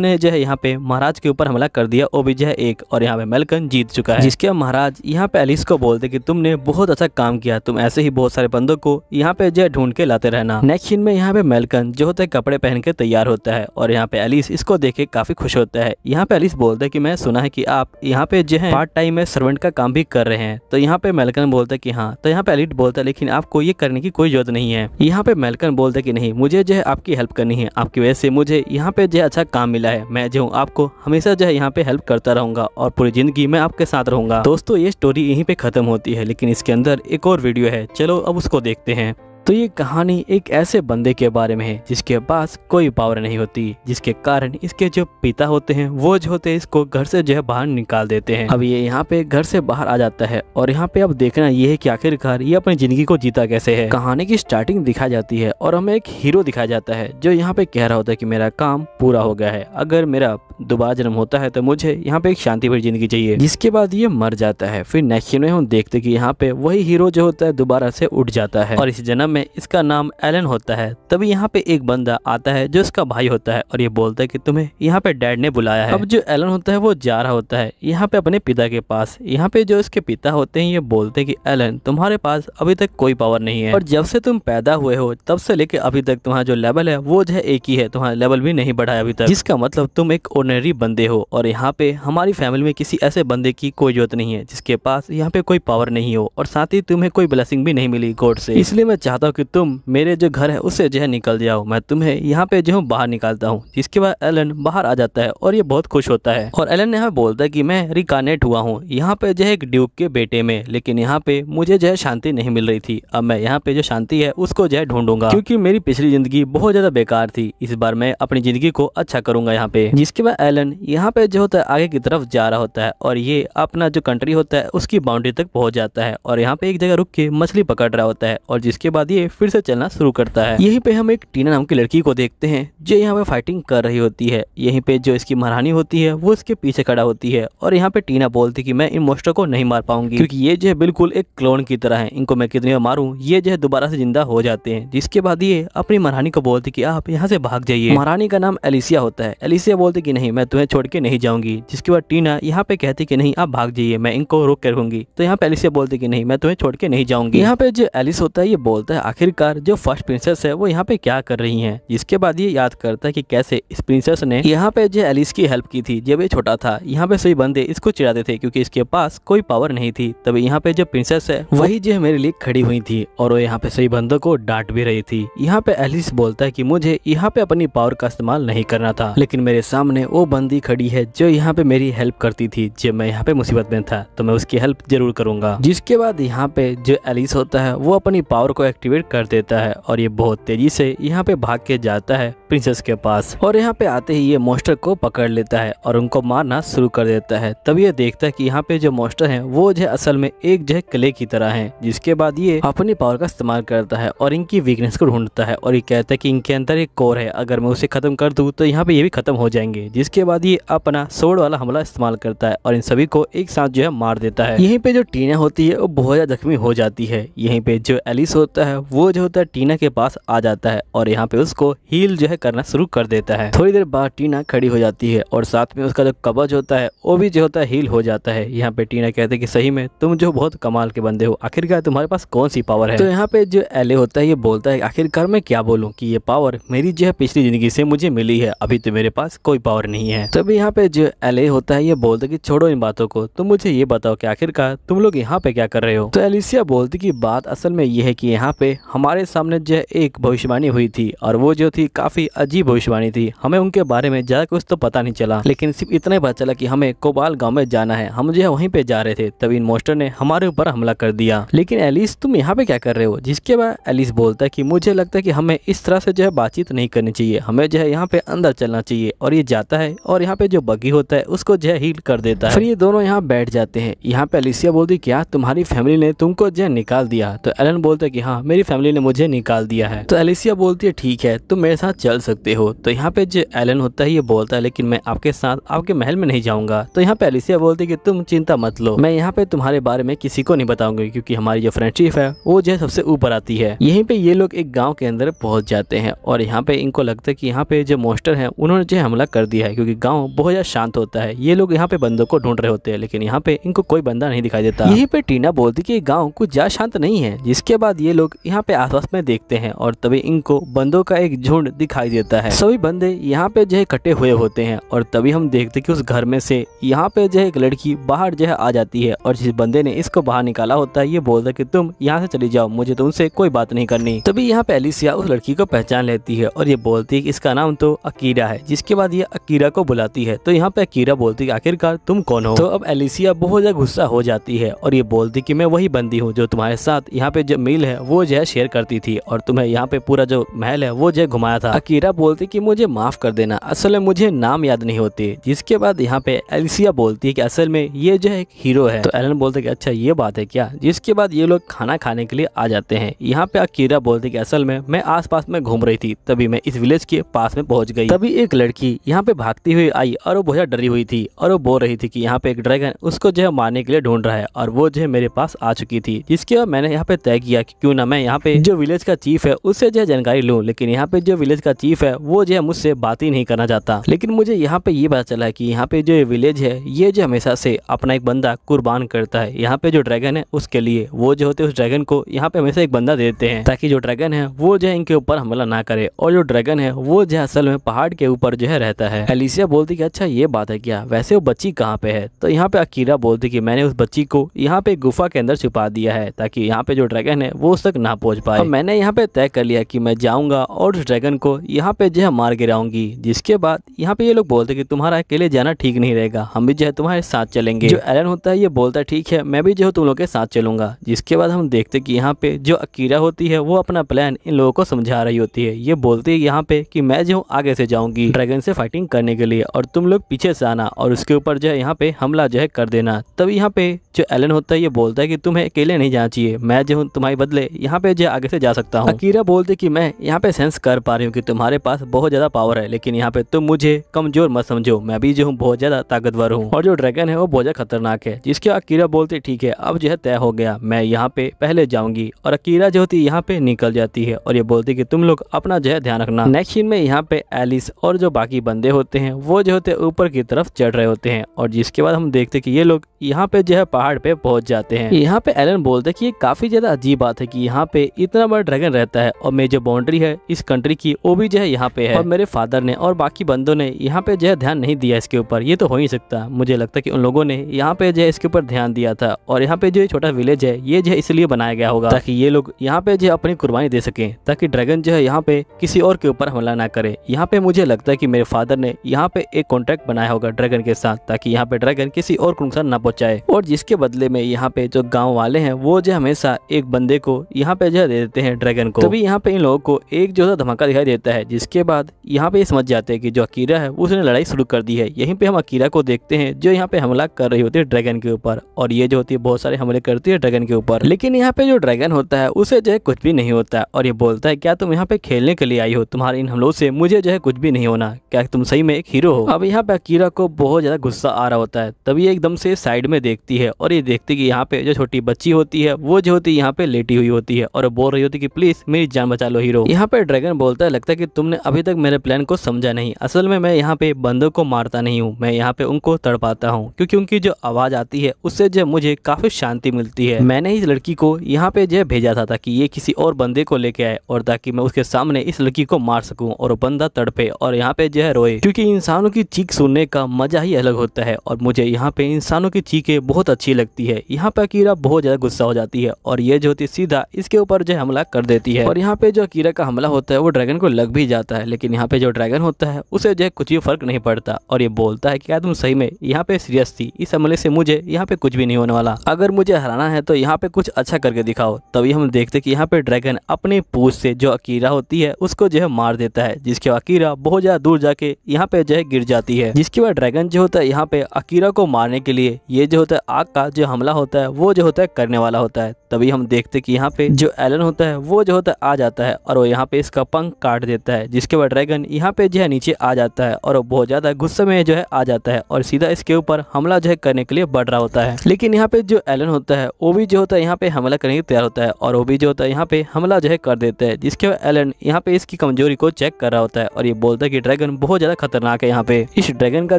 ने जो है यहाँ पे महाराज के ऊपर हमला कर दिया वो भी जो है एक और यहाँ पे मेलकन जीत चुका है जिसके महाराज यहाँ पे एलिस को बोलते की तुमने बहुत अच्छा काम किया तुम ऐसे ही बहुत सारे बंदों को यहाँ पे जो है ढूंढ के लाते रहना नेक्स्ट में यहाँ पे मेलकन जो होते कपड़े पहन के तैयार होता है और यहाँ पे एलिस इसको देख के काफी खुश होता है यहाँ पे एलिस बोलता है की मैं सुना है की आप यहाँ पे जो है पार्ट टाइम में सर्वेंट का काम भी कर रहे हैं तो यहाँ पे मेलकन बोलता है की हाँ तो यहाँ पे एलिट बोलता है लेकिन आपको ये करने की कोई जरूरत नहीं है यहाँ पे मेलकन बोलता है की नहीं मुझे जो है आपकी हेल्प करनी है आपकी वजह से मुझे यहाँ पे जो है अच्छा काम मिला है मैं जो आपको हमेशा जो है यहाँ पे हेल्प करता रहूंगा और पूरी जिंदगी मैं आपके साथ रहूंगा दोस्तों ये स्टोरी यहीं पे खत्म होती है लेकिन इसके अंदर एक और वीडियो है चलो अब उसको देखते हैं तो ये कहानी एक ऐसे बंदे के बारे में है जिसके पास कोई पावर नहीं होती जिसके कारण इसके जो पिता होते हैं वो जो होते हैं इसको घर से जो है बाहर निकाल देते हैं अब ये यहाँ पे घर से बाहर आ जाता है और यहाँ पे अब देखना ये है कि आखिरकार ये अपनी जिंदगी को जीता कैसे है कहानी की स्टार्टिंग दिखाई जाती है और हमें एक हीरो दिखाया जाता है जो यहाँ पे कह रहा होता है की मेरा काम पूरा हो गया है अगर मेरा दोबारा जन्म होता है तो मुझे यहाँ पे एक शांति भरी जिंदगी चाहिए जिसके बाद ये मर जाता है फिर नेक्स्ट में हम देखते की यहाँ पे वही हीरो जो होता है दोबारा से उठ जाता है और इस जन्म में इसका नाम एलन होता है तभी यहाँ पे एक बंदा आता है जो इसका भाई होता है और ये बोलता है कि तुम्हें यहाँ पे डैड ने बुलाया है अब जो एलन होता है वो जा रहा होता है यहाँ पे अपने पिता के पास यहाँ पे जो इसके पिता होते हैं ये बोलते हैं कि एलन तुम्हारे पास अभी तक कोई पावर नहीं है और जब से तुम पैदा हुए हो तब से लेके अभी तक तुम्हारा जो लेवल है वो जो है एक ही है तुम्हारा लेवल भी नहीं बढ़ा है अभी तक जिसका मतलब तुम एक ऑर्डनरी बंदे हो और यहाँ पे हमारी फैमिली में किसी ऐसे बंदे की कोई जरूरत नहीं है जिसके पास यहाँ पे कोई पावर नहीं हो और साथ ही तुम्हें कोई ब्लेसिंग भी नहीं मिली गोड से इसलिए मैं चाहता चाहता हूँ कि तुम मेरे जो घर है उससे जो है निकल जाओ मैं तुम्हें यहाँ पे जो हूँ बाहर निकालता हूँ जिसके बाद एलन बाहर आ जाता है और ये बहुत खुश होता है और एलन यहाँ बोलता है कि मैं रिकानेट हुआ हूँ यहाँ पे जो है एक ड्यूक के बेटे में लेकिन यहाँ पे मुझे जो है शांति नहीं मिल रही थी अब मैं यहाँ पे जो शांति है उसको जो है ढूंढूंगा क्योंकि मेरी पिछली जिंदगी बहुत ज्यादा बेकार थी इस बार मैं अपनी जिंदगी को अच्छा करूंगा यहाँ पे जिसके बाद एलन यहाँ पे जो होता है आगे की तरफ जा रहा होता है और ये अपना जो कंट्री होता है उसकी बाउंड्री तक पहुंच जाता है और यहाँ पे एक जगह रुक के मछली पकड़ रहा होता है और जिसके बाद ये लिए फिर से चलना शुरू करता है यहीं पे हम एक टीना नाम की लड़की को देखते हैं जो यहाँ पे फाइटिंग कर रही होती है यहीं पे जो इसकी महारानी होती है वो इसके पीछे खड़ा होती है और यहाँ पे टीना बोलती कि मैं इन मोस्टर को नहीं मार पाऊंगी क्योंकि ये जो है बिल्कुल एक क्लोन की तरह है इनको मैं कितनी मारूँ ये जो है दोबारा से जिंदा हो जाते हैं जिसके बाद ये अपनी महारानी को बोलती की आप यहाँ से भाग जाइए महारानी का नाम एलिसिया होता है एलिसिया बोलती की नहीं मैं तुम्हें छोड़ के नहीं जाऊंगी जिसके बाद टीना यहाँ पे कहती की नहीं आप भाग जाइए मैं इनको रोक कर रखूंगी तो यहाँ पे एलिसिया बोलती की नहीं मैं तुम्हें छोड़ के नहीं जाऊंगी यहाँ पे जो एलिस होता है ये बोलता है आखिरकार जो फर्स्ट प्रिंसेस है वो यहाँ पे क्या कर रही है जिसके बाद ये याद करता है की कैसे इस प्रिंसेस ने यहाँ पे जो एलिस की हेल्प की थी जब ये छोटा था यहाँ पे सभी बंदे इसको चिड़ाते थे क्योंकि इसके पास कोई पावर नहीं थी तब यहाँ पे जो प्रिंसेस है वही जो मेरे लिए खड़ी हुई थी और वो यहाँ पे सभी बंदों को डांट भी रही थी यहाँ पे एलिस बोलता है की मुझे यहाँ पे अपनी पावर का इस्तेमाल नहीं करना था लेकिन मेरे सामने वो बंदी खड़ी है जो यहाँ पे मेरी हेल्प करती थी जब मैं यहाँ पे मुसीबत में था तो मैं उसकी हेल्प जरूर करूंगा जिसके बाद यहाँ पे जो एलिस होता है वो अपनी पावर को एक्टिव एक्टिवेट कर देता है और ये बहुत तेजी से यहाँ पे भाग के जाता है प्रिंसेस के पास और यहाँ पे आते ही ये मोस्टर को पकड़ लेता है और उनको मारना शुरू कर देता है तब ये देखता है कि यहाँ पे जो मोस्टर है वो जो असल में एक जो कले की तरह है जिसके बाद ये अपनी पावर का इस्तेमाल करता है और इनकी वीकनेस को ढूंढता है और ये कहता है की इनके अंदर एक कोर है अगर मैं उसे खत्म कर दू तो यहाँ पे ये भी खत्म हो जाएंगे जिसके बाद ये अपना सोड वाला हमला इस्तेमाल करता है और इन सभी को एक साथ जो है मार देता है यहीं पे जो टीना होती है वो बहुत ज्यादा जख्मी हो जाती है यहीं पे जो एलिस होता है है वो जो होता है टीना के पास आ जाता है और यहाँ पे उसको हील जो है करना शुरू कर देता है थोड़ी देर बाद टीना खड़ी हो जाती है और साथ में उसका जो कबज होता है वो भी जो होता है हील हो जाता है यहाँ पे टीना कहते हैं कि सही में तुम जो बहुत कमाल के बंदे हो आखिरकार तुम्हारे पास कौन सी पावर है तो यहाँ पे जो एले होता है ये बोलता है आखिरकार मैं क्या बोलूँ की ये पावर मेरी जो है पिछली जिंदगी से मुझे मिली है अभी तो मेरे पास कोई पावर नहीं है तो अभी यहाँ पे जो एले होता है ये बोलता है की छोड़ो इन बातों को तुम मुझे ये बताओ की आखिरकार तुम लोग यहाँ पे क्या कर रहे हो तो एलिसिया बोलती की बात असल में ये है की यहाँ पे पे हमारे सामने जो है एक भविष्यवाणी हुई थी और वो जो थी काफ़ी अजीब भविष्यवाणी थी हमें उनके बारे में ज़्यादा कुछ तो पता नहीं चला लेकिन सिर्फ इतना ही पता चला कि हमें कोबाल गाँव में जाना है हम जो है वहीं पे जा रहे थे तभी इन मोस्टर ने हमारे ऊपर हमला कर दिया लेकिन एलिस तुम यहाँ पे क्या कर रहे हो जिसके बाद एलिस बोलता है की मुझे लगता है की हमें इस तरह से जो है बातचीत नहीं करनी चाहिए हमें जो है यहाँ पे अंदर चलना चाहिए और ये जाता है और यहाँ पे जो बगी होता है उसको जो है हील कर देता है फिर ये दोनों यहाँ बैठ जाते हैं यहाँ पे एलिसिया बोलती क्या तुम्हारी फैमिली ने तुमको जो है निकाल दिया तो एलन बोलता है कि हाँ मेरी मेरी फैमिली ने मुझे निकाल दिया है तो एलिसिया बोलती है ठीक है तुम मेरे साथ चल सकते हो तो यहाँ पे जो एलन होता है ये बोलता है लेकिन मैं आपके साथ आपके महल में नहीं जाऊंगा तो यहाँ पे एलिसिया बोलती है की तुम चिंता मत लो मैं यहाँ पे तुम्हारे बारे में किसी को नहीं बताऊंगी क्यूँकी हमारी जो फ्रेंडशिप है वो जो है सबसे ऊपर आती है यही पे ये लोग एक गाँव के अंदर पहुंच जाते हैं और यहाँ पे इनको लगता है की यहाँ पे जो मोस्टर है उन्होंने जो हमला कर दिया है क्यूँकी गाँव बहुत ज्यादा शांत होता है ये लोग यहाँ पे बंदों को ढूंढ रहे होते हैं लेकिन यहाँ पे इनको कोई बंदा नहीं दिखाई देता यहीं पे टीना बोलती की गाँव कुछ ज्यादा शांत नहीं है जिसके बाद ये लोग यहाँ पे आसपास में देखते हैं और तभी इनको बंदों का एक झुंड दिखाई देता है सभी बंदे यहाँ पे जो है कटे हुए होते हैं और तभी हम देखते कि उस घर में से यहाँ पे जो है एक लड़की बाहर जो है आ जाती है और जिस बंदे ने इसको बाहर निकाला होता है ये बोलता की तुम यहाँ से चली जाओ मुझे तुमसे कोई बात नहीं करनी तभी यहाँ पे एलिसिया उस लड़की को पहचान लेती है और ये बोलती है की इसका नाम तो अकीरा है जिसके बाद ये अकीरा को बुलाती है तो यहाँ पे अकीरा बोलती है आखिरकार तुम कौन हो तो अब एलिसिया बहुत ज्यादा गुस्सा हो जाती है और ये बोलती की मैं वही बंदी हूँ जो तुम्हारे साथ यहाँ पे जो मिल है वो जो जो है शेयर करती थी और तुम्हें यहाँ पे पूरा जो महल है वो जो है घुमाया था अकीरा बोलती कि मुझे माफ़ कर देना असल में मुझे नाम याद नहीं होती जिसके बाद यहाँ पे एलिसिया बोलती है कि असल में ये जो है एक हीरो है तो एलन बोलते कि अच्छा ये बात है क्या जिसके बाद ये लोग खाना खाने के लिए आ जाते हैं यहाँ पे अकीरा बोलते कि असल में मैं पास में घूम रही थी तभी मैं इस विलेज के पास में पहुंच गई तभी एक लड़की यहाँ पे भागती हुई आई और वो बहुत डरी हुई थी और वो बोल रही थी कि यहाँ पे एक ड्रैगन उसको जो है मारने के लिए ढूंढ रहा है और वो जो है मेरे पास आ चुकी थी जिसके बाद मैंने यहाँ पे तय किया कि क्यों ना मैं यहाँ पे जो विलेज का चीफ है उससे जो है जानकारी लूँ लेकिन यहाँ पे जो विलेज का चीफ है वो जो है मुझसे बात ही नहीं करना चाहता लेकिन मुझे यहाँ पे ये पता चला कि यहाँ पे जो विलेज है ये जो हमेशा से अपना एक बंदा कुर्बान करता है यहाँ पे जो ड्रैगन है उसके लिए वो जो होते हैं उस ड्रैगन को यहाँ पे हमेशा एक बंदा देते हैं ताकि जो ड्रैगन है वो जो है इनके ऊपर हमला ना करे और जो ड्रैगन है वो जो है असल में पहाड़ के ऊपर जो है रहता है एलिसिया बोलती की अच्छा ये बात है क्या वैसे वो बच्ची कहाँ पे है तो यहाँ पे अकीरा बोलती की मैंने उस बच्ची को यहाँ पे गुफा के अंदर छुपा दिया है ताकि यहाँ पे जो ड्रैगन है वो उस तक ना पहुंच पाए अब मैंने यहाँ पे तय कर लिया कि मैं जाऊँगा और उस ड्रैगन को यहाँ पे जो है मार गिराऊंगी जिसके बाद यहाँ पे ये लोग बोलते कि तुम्हारा अकेले जाना ठीक नहीं रहेगा हम भी जो है तुम्हारे साथ चलेंगे जो एलन होता है ये बोलता है ठीक है मैं भी जो है तुम लोग के साथ चलूंगा जिसके बाद हम देखते कि यहाँ पे जो अकीरा होती है वो अपना प्लान इन लोगों को समझा रही होती है ये बोलती है यहाँ पे की मैं जो आगे से जाऊंगी ड्रैगन से फाइटिंग करने के लिए और तुम लोग पीछे से आना और उसके ऊपर जो है यहाँ पे हमला जो है कर देना तब यहाँ पे जो एलन होता है ये बोलता है कि तुम्हें अकेले नहीं जाना चाहिए मैं जो हूँ तुम्हारे बदले यहाँ यहाँ पे जो आगे से जा सकता हूँ अकीरा बोलते कि मैं यहाँ पे सेंस कर पा रही हूँ कि तुम्हारे पास बहुत ज्यादा पावर है लेकिन यहाँ पे तुम मुझे कमजोर मत समझो मैं भी जो हूँ बहुत ज्यादा ताकतवर हूँ और जो ड्रैगन है वो बहुत ज्यादा खतरनाक है जिसके अकीरा बोलते ठीक है अब जो है तय हो गया मैं यहाँ पे पहले जाऊंगी और अकीरा जो होती है यहाँ पे निकल जाती है और ये बोलती की तुम लोग अपना जो है ध्यान रखना नेक्स्ट में यहाँ पे एलिस और जो बाकी बंदे होते हैं वो जो होते ऊपर की तरफ चढ़ रहे होते हैं और जिसके बाद हम देखते की ये लोग यहाँ पे जो है पहाड़ पे पहुंच जाते हैं यहाँ पे एलन बोलते कि ये काफी ज्यादा अजीब बात है कि यहाँ यहाँ पे इतना बड़ा ड्रैगन रहता है और मेरी जो बाउंड्री है इस कंट्री की वो भी जो है यहाँ पे है और मेरे फादर ने और बाकी बंदों ने यहाँ पे जो है ध्यान नहीं दिया इसके ऊपर ये तो हो ही सकता मुझे लगता है कि उन लोगों ने यहाँ पे जो है इसके ऊपर ध्यान दिया था और यहाँ पे जो छोटा विलेज है ये जो है इसलिए बनाया गया होगा ताकि ये लोग यहाँ पे जो अपनी कुर्बानी दे सके ताकि ड्रैगन जो है यहाँ पे किसी और के ऊपर हमला ना करे यहाँ पे मुझे लगता है की मेरे फादर ने यहाँ पे एक कॉन्ट्रैक्ट बनाया होगा ड्रैगन के साथ ताकि यहाँ पे ड्रैगन किसी और को नुकसान न पहुंचाए और जिसके बदले में यहाँ पे जो गाँव वाले हैं वो जो हमेशा एक बंदे को यहाँ यहाँ पे जो दे देते हैं ड्रैगन को तभी यहाँ पे इन लोगों को एक जो है धमाका दिखाई देता है जिसके बाद यहाँ पे समझ जाते हैं कि जो अकीरा है उसने लड़ाई शुरू कर दी है यहीं पे हम अकीरा को देखते हैं जो यहाँ पे हमला कर रही होती है ड्रैगन के ऊपर और ये जो होती है बहुत सारे हमले करती है ड्रैगन के ऊपर लेकिन यहाँ पे जो ड्रैगन होता है उसे जो है कुछ भी नहीं होता है और ये बोलता है क्या तुम यहाँ पे खेलने के लिए आई हो तुम्हारे इन हमलों से मुझे जो है कुछ भी नहीं होना क्या तुम सही में एक हीरो हो अब यहाँ पे अकीरा को बहुत ज्यादा गुस्सा आ रहा होता है तभी एकदम से साइड में देखती है और ये देखती है कि यहाँ पे जो छोटी बच्ची होती है वो जो होती है यहाँ पे लेटी हुई होती है और बोल रही होती की प्लीज मेरी जान बचा लो हीरो यहाँ पे ड्रैगन बोलता है लगता है की तुमने अभी तक मेरे प्लान को समझा नहीं असल में मैं यहाँ पे बंदों को मारता नहीं हूँ मैं यहाँ पे उनको तड़पाता हूँ क्योंकि उनकी जो आवाज आती है उससे जो मुझे काफी शांति मिलती है मैंने इस लड़की को यहाँ पे जो भेजा था ताकि ये किसी और बंदे को लेके आए और ताकि मैं उसके सामने इस लड़की को मार सकू और बंदा तड़पे और यहाँ पे जो है रोए क्योंकि इंसानों की चीख सुनने का मजा ही अलग होता है और मुझे यहाँ पे इंसानों की चीखें बहुत अच्छी लगती है यहाँ पे अकीरा बहुत ज्यादा गुस्सा हो जाती है और ये जो होती सीधा इसके उनके ऊपर जो हमला कर देती है और यहाँ पे जो अकीरा का हमला होता है वो ड्रैगन को लग भी जाता है लेकिन यहाँ पे जो ड्रैगन होता है उसे जो कुछ भी फर्क नहीं पड़ता और ये बोलता है कि क्या तुम सही में यहाँ पे सीरियस थी इस हमले से मुझे यहाँ पे कुछ भी नहीं होने वाला अगर मुझे हराना है तो यहाँ पे कुछ अच्छा करके दिखाओ तभी हम देखते कि यहाँ पे ड्रैगन अपनी पूछ से जो अकीरा होती है उसको जो है मार देता है जिसके अकीरा बहुत ज्यादा दूर जाके यहाँ पे जो है गिर जाती है जिसके बाद ड्रैगन जो होता है यहाँ पे अकीरा को मारने के लिए ये जो होता है आग का जो हमला होता है वो जो होता है करने वाला होता है तभी हम देखते कि यहाँ पे जो जो एलन होता है वो जो होता है आ जाता है और वो यहाँ पे इसका पंख काट देता है जिसके बाद ड्रैगन यहाँ पे जो है नीचे आ जाता है और वो बहुत ज़्यादा गुस्से में जो है आ जाता है और सीधा इसके ऊपर हमला जो है करने के लिए बढ़ रहा होता है लेकिन यहाँ पे जो एलन होता है वो भी जो होता है यहाँ पे हमला करने के तैयार होता है और वो भी जो होता है यहाँ पे हमला जो है कर देता है जिसके बाद एलन यहाँ पे इसकी कमजोरी को चेक कर रहा होता है और ये बोलता है कि ड्रैगन बहुत ज़्यादा खतरनाक है यहाँ पे इस ड्रैगन का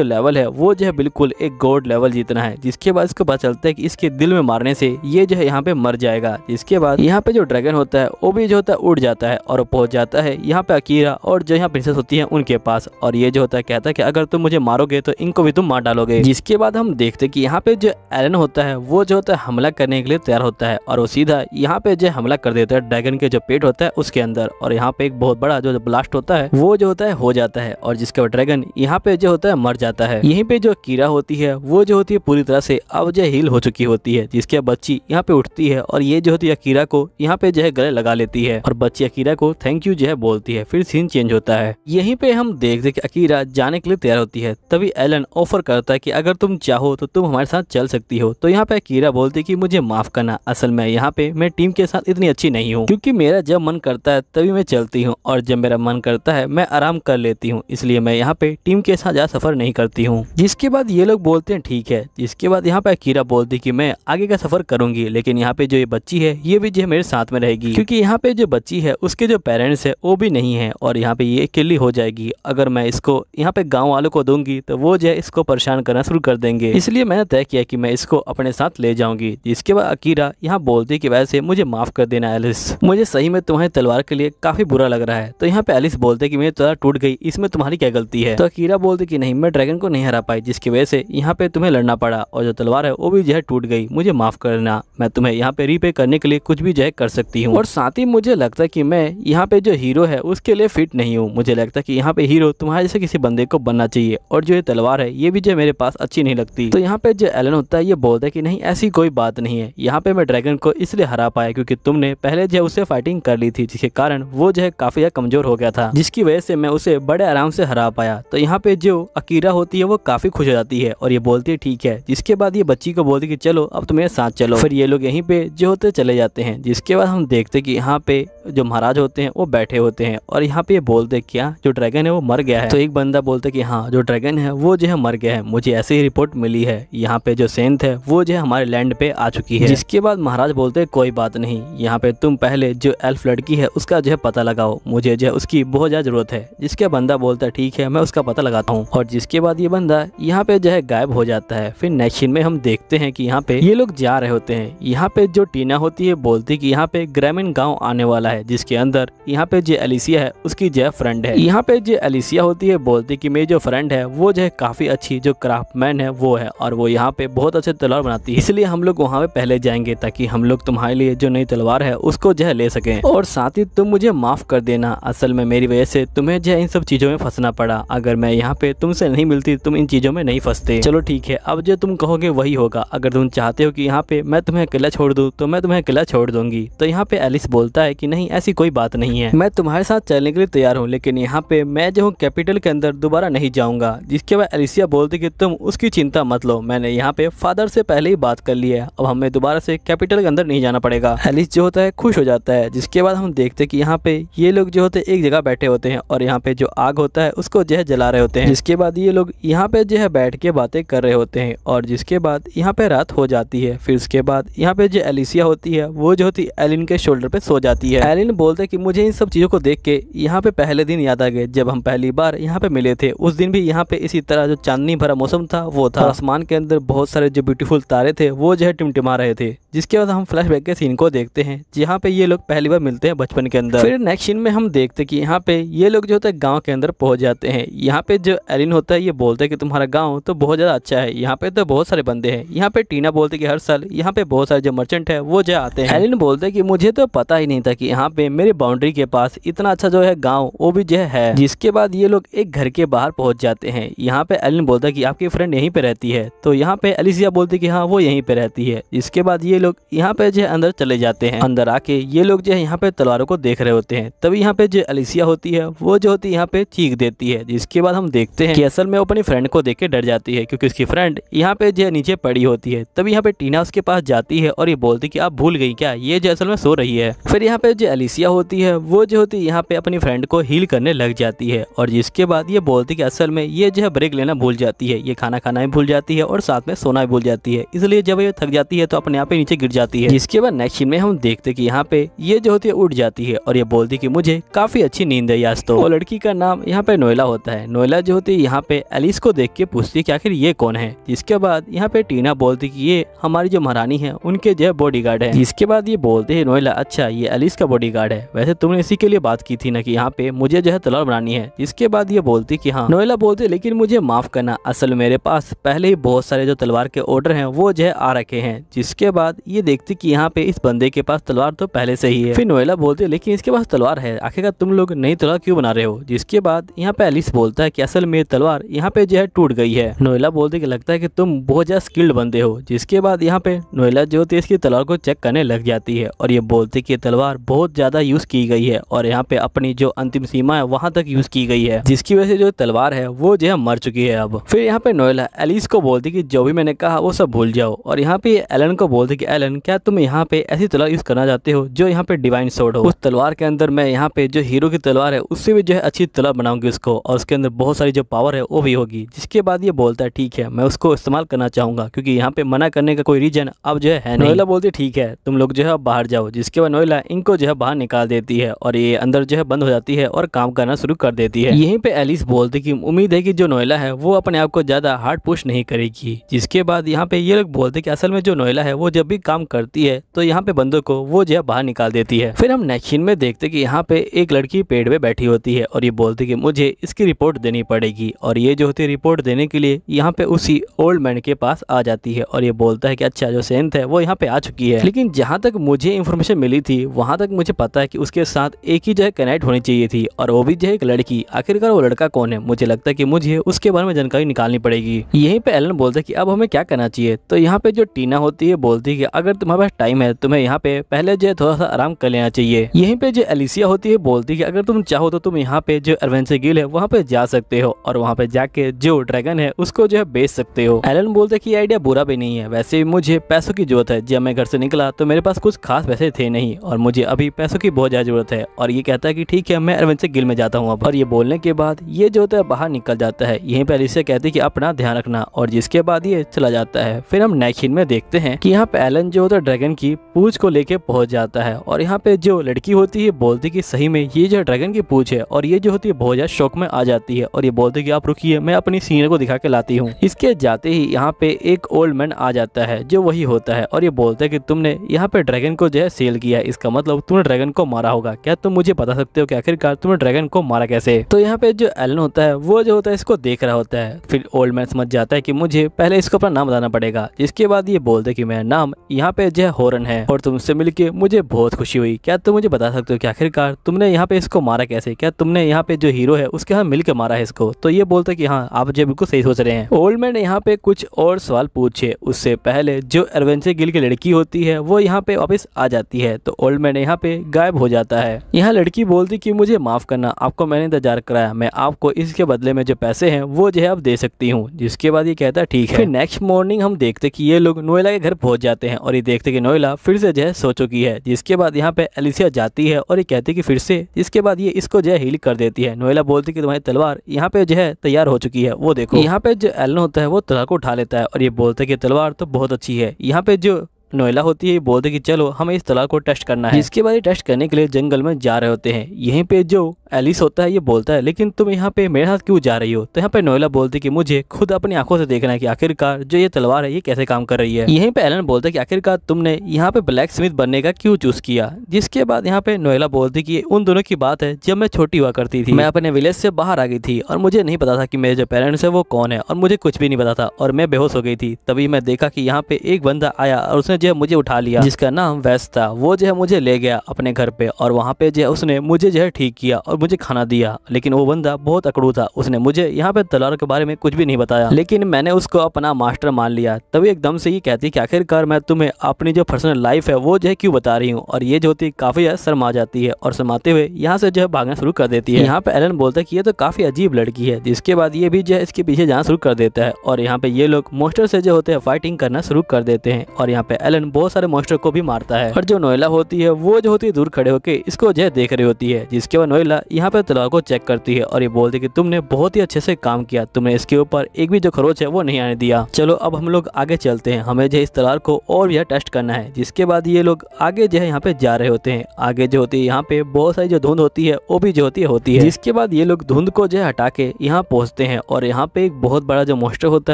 जो लेवल है वो जो है बिल्कुल एक गोड लेवल जीतना है जिसके बाद इसको पता चलता है कि इसके दिल में मारने से ये जो है यहाँ पे मर जाएगा जिसके बाद यहाँ पे जो ड्रैगन होता है वो भी जो होता है उड़ जाता है और पहुंच जाता है यहाँ पे अकीरा और जो यहाँ प्रिंसेस होती है उनके पास और ये जो होता है कहता है कि अगर तुम मुझे मारोगे तो इनको भी तुम मार डालोगे जिसके बाद हम देखते कि यहाँ पे जो एलन होता है वो जो होता है हमला करने के लिए तैयार होता है और वो सीधा यहाँ पे जो हमला कर देता है ड्रैगन के जो पेट होता है उसके अंदर और यहाँ पे एक बहुत बड़ा जो ब्लास्ट होता है वो जो होता है हो जाता है और जिसके बाद ड्रैगन यहाँ पे जो होता है मर जाता है यहीं पे जो कीड़ा होती है वो जो होती है पूरी तरह से अब जो हील हो चुकी होती है जिसके बच्ची यहाँ पे उठती है और ये जो होती है कीड़ा को यहाँ पे जो है गले लगा लेती है और बच्ची अकीरा को थैंक यू जो है बोलती है फिर सीन चेंज होता है यहीं पे हम देख देख अकीरा जाने के लिए तैयार होती है तभी एलन ऑफर करता है कि अगर तुम चाहो तो तुम हमारे साथ चल सकती हो तो यहाँ पे अकीरा बोलती है कि मुझे माफ करना असल में यहाँ पे मैं टीम के साथ इतनी अच्छी नहीं हूँ क्यूँकी मेरा जब मन करता है तभी मैं चलती हूँ और जब मेरा मन करता है मैं आराम कर लेती हूँ इसलिए मैं यहाँ पे टीम के साथ ज्यादा सफर नहीं करती हूँ जिसके बाद ये लोग बोलते हैं ठीक है जिसके बाद यहाँ पे अकीरा बोलती कि मैं आगे का सफर करूंगी लेकिन यहाँ पे जो ये बच्ची है ये भी जो है मेरे साथ में रहेगी क्योंकि यहाँ पे जो बच्ची है उसके जो पेरेंट्स है वो भी नहीं है और यहाँ पे ये अकेली हो जाएगी अगर मैं इसको यहाँ पे गाँव वालों को दूंगी तो वो जो है इसको परेशान करना शुरू कर देंगे इसलिए मैंने तय किया कि मैं इसको अपने साथ ले जाऊंगी जिसके बाद अकीरा यहाँ बोलती की वजह से मुझे माफ कर देना एलिस मुझे सही में तुम्हारी तलवार के लिए काफी बुरा लग रहा है तो यहाँ पे एलिस बोलते की मेरी तलवार टूट गई इसमें तुम्हारी क्या गलती है तो अकीरा बोलते की नहीं मैं ड्रैगन को नहीं हरा पाई जिसकी वजह से यहाँ पे तुम्हें लड़ना पड़ा और जो तलवार है वो भी जो है टूट गई मुझे माफ करना मैं तुम्हें यहाँ पे रीपे करने के लिए कुछ भी जो है कर सकती हूँ और साथ ही मुझे लगता है कि मैं यहाँ पे जो हीरो है उसके लिए फिट नहीं हूँ मुझे लगता है कि यहाँ पे हीरो तुम्हारे जैसे किसी बंदे को बनना चाहिए और जो ये तलवार है ये भी जो मेरे पास अच्छी नहीं लगती तो यहाँ पे जो एलन होता है ये बोलता है कि नहीं ऐसी कोई बात नहीं है यहाँ पे मैं ड्रैगन को इसलिए हरा पाया क्योंकि तुमने पहले जो है उसे फाइटिंग कर ली थी जिसके कारण वो जो है काफी ज्यादा कमजोर हो गया था जिसकी वजह से मैं उसे बड़े आराम से हरा पाया तो यहाँ पे जो अकीरा होती है वो काफी खुश हो जाती है और ये बोलती है ठीक है जिसके बाद ये बच्ची को बोलती है कि चलो अब तुम्हें तो साथ चलो फिर ये लोग यहीं पे जो होते चले जाते हैं जिसके उसके बाद हम देखते कि यहाँ पे जो महाराज होते हैं वो बैठे होते हैं और यहाँ पे ये बोलते क्या हाँ, जो ड्रैगन है वो मर गया है तो एक बंदा बोलते कि हाँ जो ड्रैगन है वो जो है मर गया है मुझे ऐसी ही रिपोर्ट मिली है यहाँ पे जो सेंथ है वो जो है हमारे लैंड पे आ चुकी है जिसके बाद महाराज बोलते कोई बात नहीं यहाँ पे तुम पहले जो एल्फ लड़की है उसका जो है पता लगाओ मुझे जो है उसकी बहुत ज़्यादा ज़रूरत है जिसके बंदा बोलता है ठीक है मैं उसका पता लगाता हूँ और जिसके बाद ये बंदा यहाँ पे जो है गायब हो जाता है फिर नेक्स्ट में हम देखते हैं कि यहाँ पे ये लोग जा रहे होते हैं यहाँ पे जो टीना होती है बोलती कि यहाँ पे ग्रामीण गाँव आने वाला है जिसके अंदर यहाँ पे जो एलिसिया है उसकी जो फ्रेंड है यहाँ पे जो एलिसिया होती है बोलती की मेरी जो फ्रेंड है वो जो है काफी अच्छी जो क्राफ्ट है वो है और वो यहाँ पे बहुत अच्छे तलवार बनाती है इसलिए हम लोग वहाँ पे पहले जाएंगे ताकि हम लोग तुम्हारे लिए जो नई तलवार है उसको जो है ले सके और साथ ही तुम मुझे माफ कर देना असल में मेरी वजह से तुम्हें जो इन सब चीजों में फंसना पड़ा अगर मैं यहाँ पे तुमसे नहीं मिलती तुम इन चीजों में नहीं फंसते चलो ठीक है अब जो तुम कहोगे वही होगा अगर तुम चाहते हो कि यहाँ पे मैं तुम्हें अकेला छोड़ दूँ तो मैं तुम्हें अकेला छोड़ दूंगी होगी तो यहाँ पे एलिस बोलता है कि नहीं ऐसी कोई बात नहीं है मैं तुम्हारे साथ चलने के लिए तैयार हूँ लेकिन यहाँ पे मैं जो हूँ कैपिटल के अंदर दोबारा नहीं जाऊँगा जिसके बाद एलिसिया बोलती कि तुम उसकी चिंता मत लो मैंने यहाँ पे फादर से पहले ही बात कर ली है अब हमें दोबारा से कैपिटल के अंदर नहीं जाना पड़ेगा एलिस जो होता है खुश हो जाता है जिसके बाद हम देखते की यहाँ पे ये लोग जो होते एक जगह बैठे होते हैं और यहाँ पे जो आग होता है उसको जो है जला रहे होते हैं जिसके बाद ये लोग यहाँ पे जो है बैठ के बातें कर रहे होते हैं और जिसके बाद यहाँ पे रात हो जाती है फिर उसके बाद यहाँ पे जो एलिसिया होती है वो जो होती एलिन के शोल्डर पे सो जाती है एलिन बोलते कि मुझे इन सब चीज़ों को देख के यहाँ पे पहले दिन याद आ गए जब हम पहली बार यहाँ पे मिले थे उस दिन भी यहाँ पे इसी तरह जो चांदनी भरा मौसम था वो था आसमान के अंदर बहुत सारे जो ब्यूटीफुल तारे थे वो जो है टिमटिमा रहे थे जिसके बाद हम फ्लैश के सीन को देखते हैं जहाँ पे ये लोग पहली बार मिलते हैं बचपन के अंदर फिर नेक्स्ट सीन में हम देखते कि यहाँ पे ये लोग जो होता है गाँव के अंदर पहुंच जाते हैं यहाँ पे जो एलिन होता है ये बोलते है की तुम्हारा गाँव तो बहुत ज़्यादा अच्छा है यहाँ पे तो बहुत सारे बंदे है यहाँ पे टीना बोलते की हर साल यहाँ पे बहुत सारे जो मर्चेंट है वो जो आते हैं एलिन बोलते बोलते हैं कि मुझे तो पता ही नहीं था कि यहाँ पे मेरे बाउंड्री के पास इतना अच्छा जो है गाँव वो भी जो है जिसके बाद ये लोग एक घर के बाहर पहुंच जाते हैं यहाँ पे एलिन बोलता है कि आपकी फ्रेंड यहीं पे रहती है तो यहाँ पे एलिसिया बोलती की हाँ वो यहीं पे रहती है इसके बाद ये लोग यहाँ पे जो है अंदर चले जाते हैं अंदर आके ये लोग जो है यहाँ पे तलवारों को देख रहे होते हैं तभी यहाँ पे जो एलिसिया होती है वो जो होती है यहाँ पे चीख देती है जिसके बाद हम देखते हैं कि असल में अपनी फ्रेंड को देख के डर जाती है क्योंकि उसकी फ्रेंड यहाँ पे जो है नीचे पड़ी होती है तभी यहाँ पे टीना उसके पास जाती है और ये बोलती कि आप भूल गई क्या ये जो जो असल में सो रही है फिर यहाँ पे जो एलिसिया होती है वो जो होती है यहाँ पे अपनी फ्रेंड को हील करने लग जाती है और जिसके बाद ये बोलती कि असल में ये जो है ब्रेक लेना भूल जाती है ये खाना खाना भी भूल जाती है और साथ में सोना भी भूल जाती है इसलिए जब ये थक जाती है तो अपने यहाँ पे नीचे गिर जाती है इसके बाद नेक्स्ट में हम देखते की यहाँ पे ये जो होती है उठ जाती है और ये बोलती की मुझे काफी अच्छी नींद है यास्तो तो लड़की का नाम यहाँ पे नोयला होता है नोयला जो होती है यहाँ पे एलिस को देख के पूछती की आखिर ये कौन है जिसके बाद यहाँ पे टीना बोलती की ये हमारी जो महारानी है उनके जो है बॉडी गार्ड है इसके बाद ये बोल बोलते ही नोएला अच्छा ये अलिस का बॉडी है वैसे तुमने इसी के लिए बात की थी ना कि यहाँ पे मुझे जो है तलवार बनानी है इसके बाद ये बोलती कि हाँ नोएला बोलते लेकिन मुझे माफ करना असल मेरे पास पहले ही बहुत सारे जो तलवार के ऑर्डर हैं वो जो है आ रखे हैं जिसके बाद ये देखती कि यहाँ पे इस बंदे के पास तलवार तो पहले से ही है फिर नोएला बोलते लेकिन इसके पास तलवार है आखिरकार तुम लोग नई तलवार क्यों बना रहे हो जिसके बाद यहाँ पे अलिस बोलता है कि असल मेरी तलवार यहाँ पे जो है टूट गई है नोएला बोलते कि लगता है कि तुम बहुत ज्यादा स्किल्ड बंदे हो जिसके बाद यहाँ पे नोएला जो होती है इसकी तलवार को चेक करने लग जाती है है और ये बोलते कि तलवार बहुत ज़्यादा यूज़ की गई है और यहाँ पे अपनी जो अंतिम सीमा है वहाँ तक यूज़ की गई है जिसकी वजह से जो तलवार है वो जो है मर चुकी है अब फिर यहाँ पे नोयला एलिस को बोलती कि जो भी मैंने कहा वो सब भूल जाओ और यहाँ पे एलन को बोलते कि एलन क्या तुम यहाँ पे ऐसी तलवार यूज़ करना चाहते हो जो यहाँ पे डिवाइन सोड हो उस तलवार के अंदर मैं यहाँ पे जो हीरो की तलवार है उससे भी जो है अच्छी तलवार बनाऊंगी उसको और उसके अंदर बहुत सारी जो पावर है वो भी होगी जिसके बाद ये बोलता है ठीक है मैं उसको इस्तेमाल करना चाहूँगा क्योंकि यहाँ पे मना करने का कोई रीजन अब जो है नोएला बोलती ठीक है तुम लोग जो है बाहर बाहर जाओ जिसके बाद नोयला इनको जो है बाहर निकाल देती है और ये अंदर जो है बंद हो जाती है और काम करना शुरू कर देती है यहीं पे एलिस बोलती कि उम्मीद है कि जो नोयला है वो अपने आप को ज़्यादा हार्ड पुश नहीं करेगी जिसके बाद यहाँ पे ये लोग बोलते कि असल में जो नोएला है वो जब भी काम करती है तो यहाँ पे बंदों को वो जो है बाहर निकाल देती है फिर हम नेक्स्ट में देखते कि यहाँ पे एक लड़की पेड़ पे बैठी होती है और ये बोलते कि मुझे इसकी रिपोर्ट देनी पड़ेगी और ये जो होती है रिपोर्ट देने के लिए यहाँ पे उसी ओल्ड मैन के पास आ जाती है और ये बोलता है कि अच्छा जो सेंथ है वो यहाँ पे आ चुकी है लेकिन जहाँ तक मुझे मुझे इन्फॉर्मेशन मिली थी वहाँ तक मुझे पता है कि उसके साथ एक ही जो है कनेक्ट होनी चाहिए थी और वो भी जो है एक लड़की आखिरकार वो लड़का कौन है मुझे लगता है कि मुझे उसके बारे में जानकारी निकालनी पड़ेगी यहीं पे एलन बोलता है कि अब हमें क्या करना चाहिए तो यहाँ पे जो टीना होती है बोलती है कि अगर तुम्हारे पास टाइम है तुम्हें यहाँ पे पहले जो है थोड़ा सा आराम कर लेना चाहिए यहीं पे जो एलिसिया होती है बोलती है कि अगर तुम चाहो तो तुम यहाँ पे जो एडवेंचर गिल है वहाँ पे जा सकते हो और वहाँ पे जाके जो ड्रैगन है उसको जो है बेच सकते हो एलन बोलते की आइडिया बुरा भी नहीं है वैसे मुझे पैसों की जरूरत है जब मैं घर से निकला तो मेरे पास कुछ खास पैसे थे नहीं और मुझे अभी पैसों की बहुत ज़्यादा ज़रूरत है और ये कहता है कि ठीक है मैं अरविंद से गिल में जाता हूँ अब और ये बोलने के बाद ये जो होता है बाहर निकल जाता है यही पर अलिसिया कहती है कि अपना ध्यान रखना और जिसके बाद ये चला जाता है फिर हम नैखिन में देखते हैं कि यहाँ पे एलन जो होता है ड्रैगन की पूछ को लेके पहुंच जाता है और यहाँ पे जो लड़की होती है बोलती की सही में ये जो ड्रैगन की पूछ है और ये जो होती है बहुत ज्यादा शौक में आ जाती है और ये बोलती की आप रुकी मैं अपनी सीनियर को दिखा के लाती हूँ इसके जाते ही यहाँ पे एक ओल्ड मैन आ जाता है जो वही होता है और ये बोलता है कि तुमने यहाँ पे ड्रैगन को जो है सेल किया इसका मतलब तुमने ड्रैगन को मारा होगा क्या तुम मुझे बता सकते हो कि आखिरकार तुमने ड्रैगन को मारा कैसे तो यहाँ पे जो एलन होता है वो जो होता है इसको देख रहा होता है फिर ओल्ड मैन समझ जाता है कि मुझे पहले इसको अपना नाम बताना पड़ेगा जिसके बाद ये बोलते कि मेरा नाम यहाँ पे जो है हॉरन है और तुमसे मिलकर मुझे बहुत खुशी हुई क्या तुम मुझे बता सकते हो कि आखिरकार तुमने यहाँ पे इसको मारा कैसे क्या तुमने यहाँ पे जो हीरो है उसके यहाँ मिलकर मारा है इसको तो ये बोलते कि हाँ आप जो बिल्कुल सही सोच रहे हैं ओल्ड मैन यहाँ पे कुछ और सवाल पूछे उससे पहले जो एडवेंचर गिल की लड़की होती है वो यहाँ पे वापस आ जाती है तो ओल्ड मैन यहाँ पे गायब हो जाता है यहाँ लड़की बोलती कि मुझे माफ़ करना आपको मैंने इंतजार कराया मैं आपको इसके बदले में जो पैसे हैं वो जो है आप दे सकती हूँ जिसके बाद ये कहता है ठीक है फिर नेक्स्ट मॉर्निंग हम देखते कि ये लोग नोएला के घर पहुँच जाते हैं और ये देखते कि नोएला फिर से जो है सो चुकी है जिसके बाद यहाँ पे एलिसिया जाती है और ये कहती की फिर से जिसके बाद ये इसको जो है हील कर देती है नोएला बोलती की तुम्हारी तलवार यहाँ पे जो है तैयार हो चुकी है वो देखो यहाँ पे जो एलन होता है वो तलवार को उठा लेता है और ये बोलते की कि तलवार तो बहुत अच्छी है यहाँ पे जो नोयला होती है बोलते कि चलो हमें इस तलाब को टेस्ट करना है इसके बाद ये टेस्ट करने के लिए जंगल में जा रहे होते हैं यहीं पे जो एलिस होता है ये बोलता है लेकिन तुम यहाँ पे मेरे साथ क्यों जा रही हो तो यहाँ पे नोयला बोलती कि मुझे खुद अपनी आंखों से देखना है कि आखिरकार जो ये तलवार है ये कैसे काम कर रही है यहीं पे एलन बोलता है कि आखिरकार तुमने यहाँ पे ब्लैक स्मिथ बनने का क्यों चूज किया जिसके बाद यहाँ पे नोयला बोलती कि उन दोनों की बात है जब मैं छोटी हुआ करती थी मैं अपने विलेज से बाहर आ गई थी और मुझे नहीं पता था की मेरे जो पेरेंट्स है वो कौन है और मुझे कुछ भी नहीं पता था और मैं बेहोश हो गई थी तभी मैं देखा की यहाँ पे एक बंदा आया और उसने जो है मुझे उठा लिया जिसका नाम वैस था वो जो है मुझे ले गया अपने घर पे और वहाँ पे जो है उसने मुझे जो है ठीक किया और मुझे खाना दिया लेकिन वो बंदा बहुत अकड़ू था उसने मुझे यहाँ पे तलवार के बारे में कुछ भी नहीं बताया लेकिन मैंने उसको अपना मास्टर मान लिया तभी एकदम से ही कहती कि आखिरकार मैं तुम्हें अपनी जो पर्सनल लाइफ है वो जो है क्यों बता रही हूँ और ये जो होती काफी शर्मा जाती है और शर्माते हुए यहाँ से जो है भागना शुरू कर देती है यहाँ पे एलन बोलता है कि ये तो काफी अजीब लड़की है जिसके बाद ये भी जो है इसके पीछे जाना शुरू कर देता है और यहाँ पे ये लोग मोस्टर से जो होते हैं फाइटिंग करना शुरू कर देते हैं और यहाँ पे एलन बहुत सारे मॉन्स्टर को भी मारता है और जो नोयला होती है वो जो होती है दूर खड़े होकर इसको जो देख रही होती है जिसके बाद नोएला यहाँ पे तलवार को चेक करती है और ये बोलती है कि तुमने बहुत ही अच्छे से काम किया तुमने इसके ऊपर एक भी जो खरोच है वो नहीं आने दिया चलो अब हम लोग आगे चलते हैं हमें जो इस तलवार को और भी टेस्ट करना है जिसके बाद ये लोग आगे जो है यहाँ पे जा रहे होते हैं आगे जो होती है यहाँ पे बहुत सारी जो धुंध होती है वो भी जो होती है होती है जिसके बाद ये लोग धुंध को जो है हटा के यहाँ पहुंचते हैं और यहाँ पे एक बहुत बड़ा जो मोस्टर होता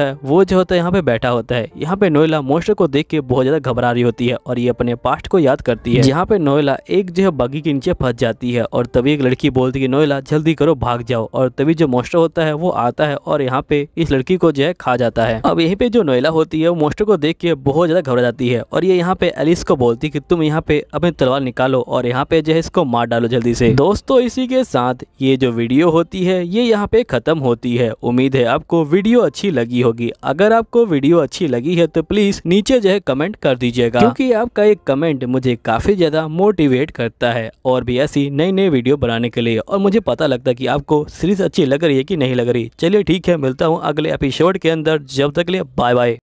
है वो जो होता है यहाँ पे बैठा होता है यहाँ पे नोयला मोस्टर को देख के बहुत ज्यादा घबरा रही होती है और ये अपने पास्ट को याद करती है यहाँ पे नोयला एक जो है बगी के नीचे फंस जाती है और तभी एक लड़की बोलती है नोयला जल्दी करो भाग जाओ और तभी जो मोस्टर होता है वो आता है और यहाँ पे इस लड़की को जो है खा जाता है अब यही पे जो नोयला होती है वो मोस्टर को देख के बहुत ज्यादा घबरा जाती है और ये यहाँ पे एलिस को बोलती की तुम यहाँ पे अपनी तलवार निकालो और यहाँ पे जो है इसको मार डालो जल्दी से दोस्तों इसी के साथ ये जो वीडियो होती है ये यहाँ पे खत्म होती है उम्मीद है आपको वीडियो अच्छी लगी होगी अगर आपको वीडियो अच्छी लगी है तो प्लीज नीचे जो है कमेंट कर कर दीजिएगा क्योंकि आपका एक कमेंट मुझे काफ़ी ज़्यादा मोटिवेट करता है और भी ऐसी नई नई वीडियो बनाने के लिए और मुझे पता लगता है कि आपको सीरीज़ अच्छी लग रही है कि नहीं लग रही चलिए ठीक है मिलता हूँ अगले एपिसोड के अंदर जब तक लिए बाय बाय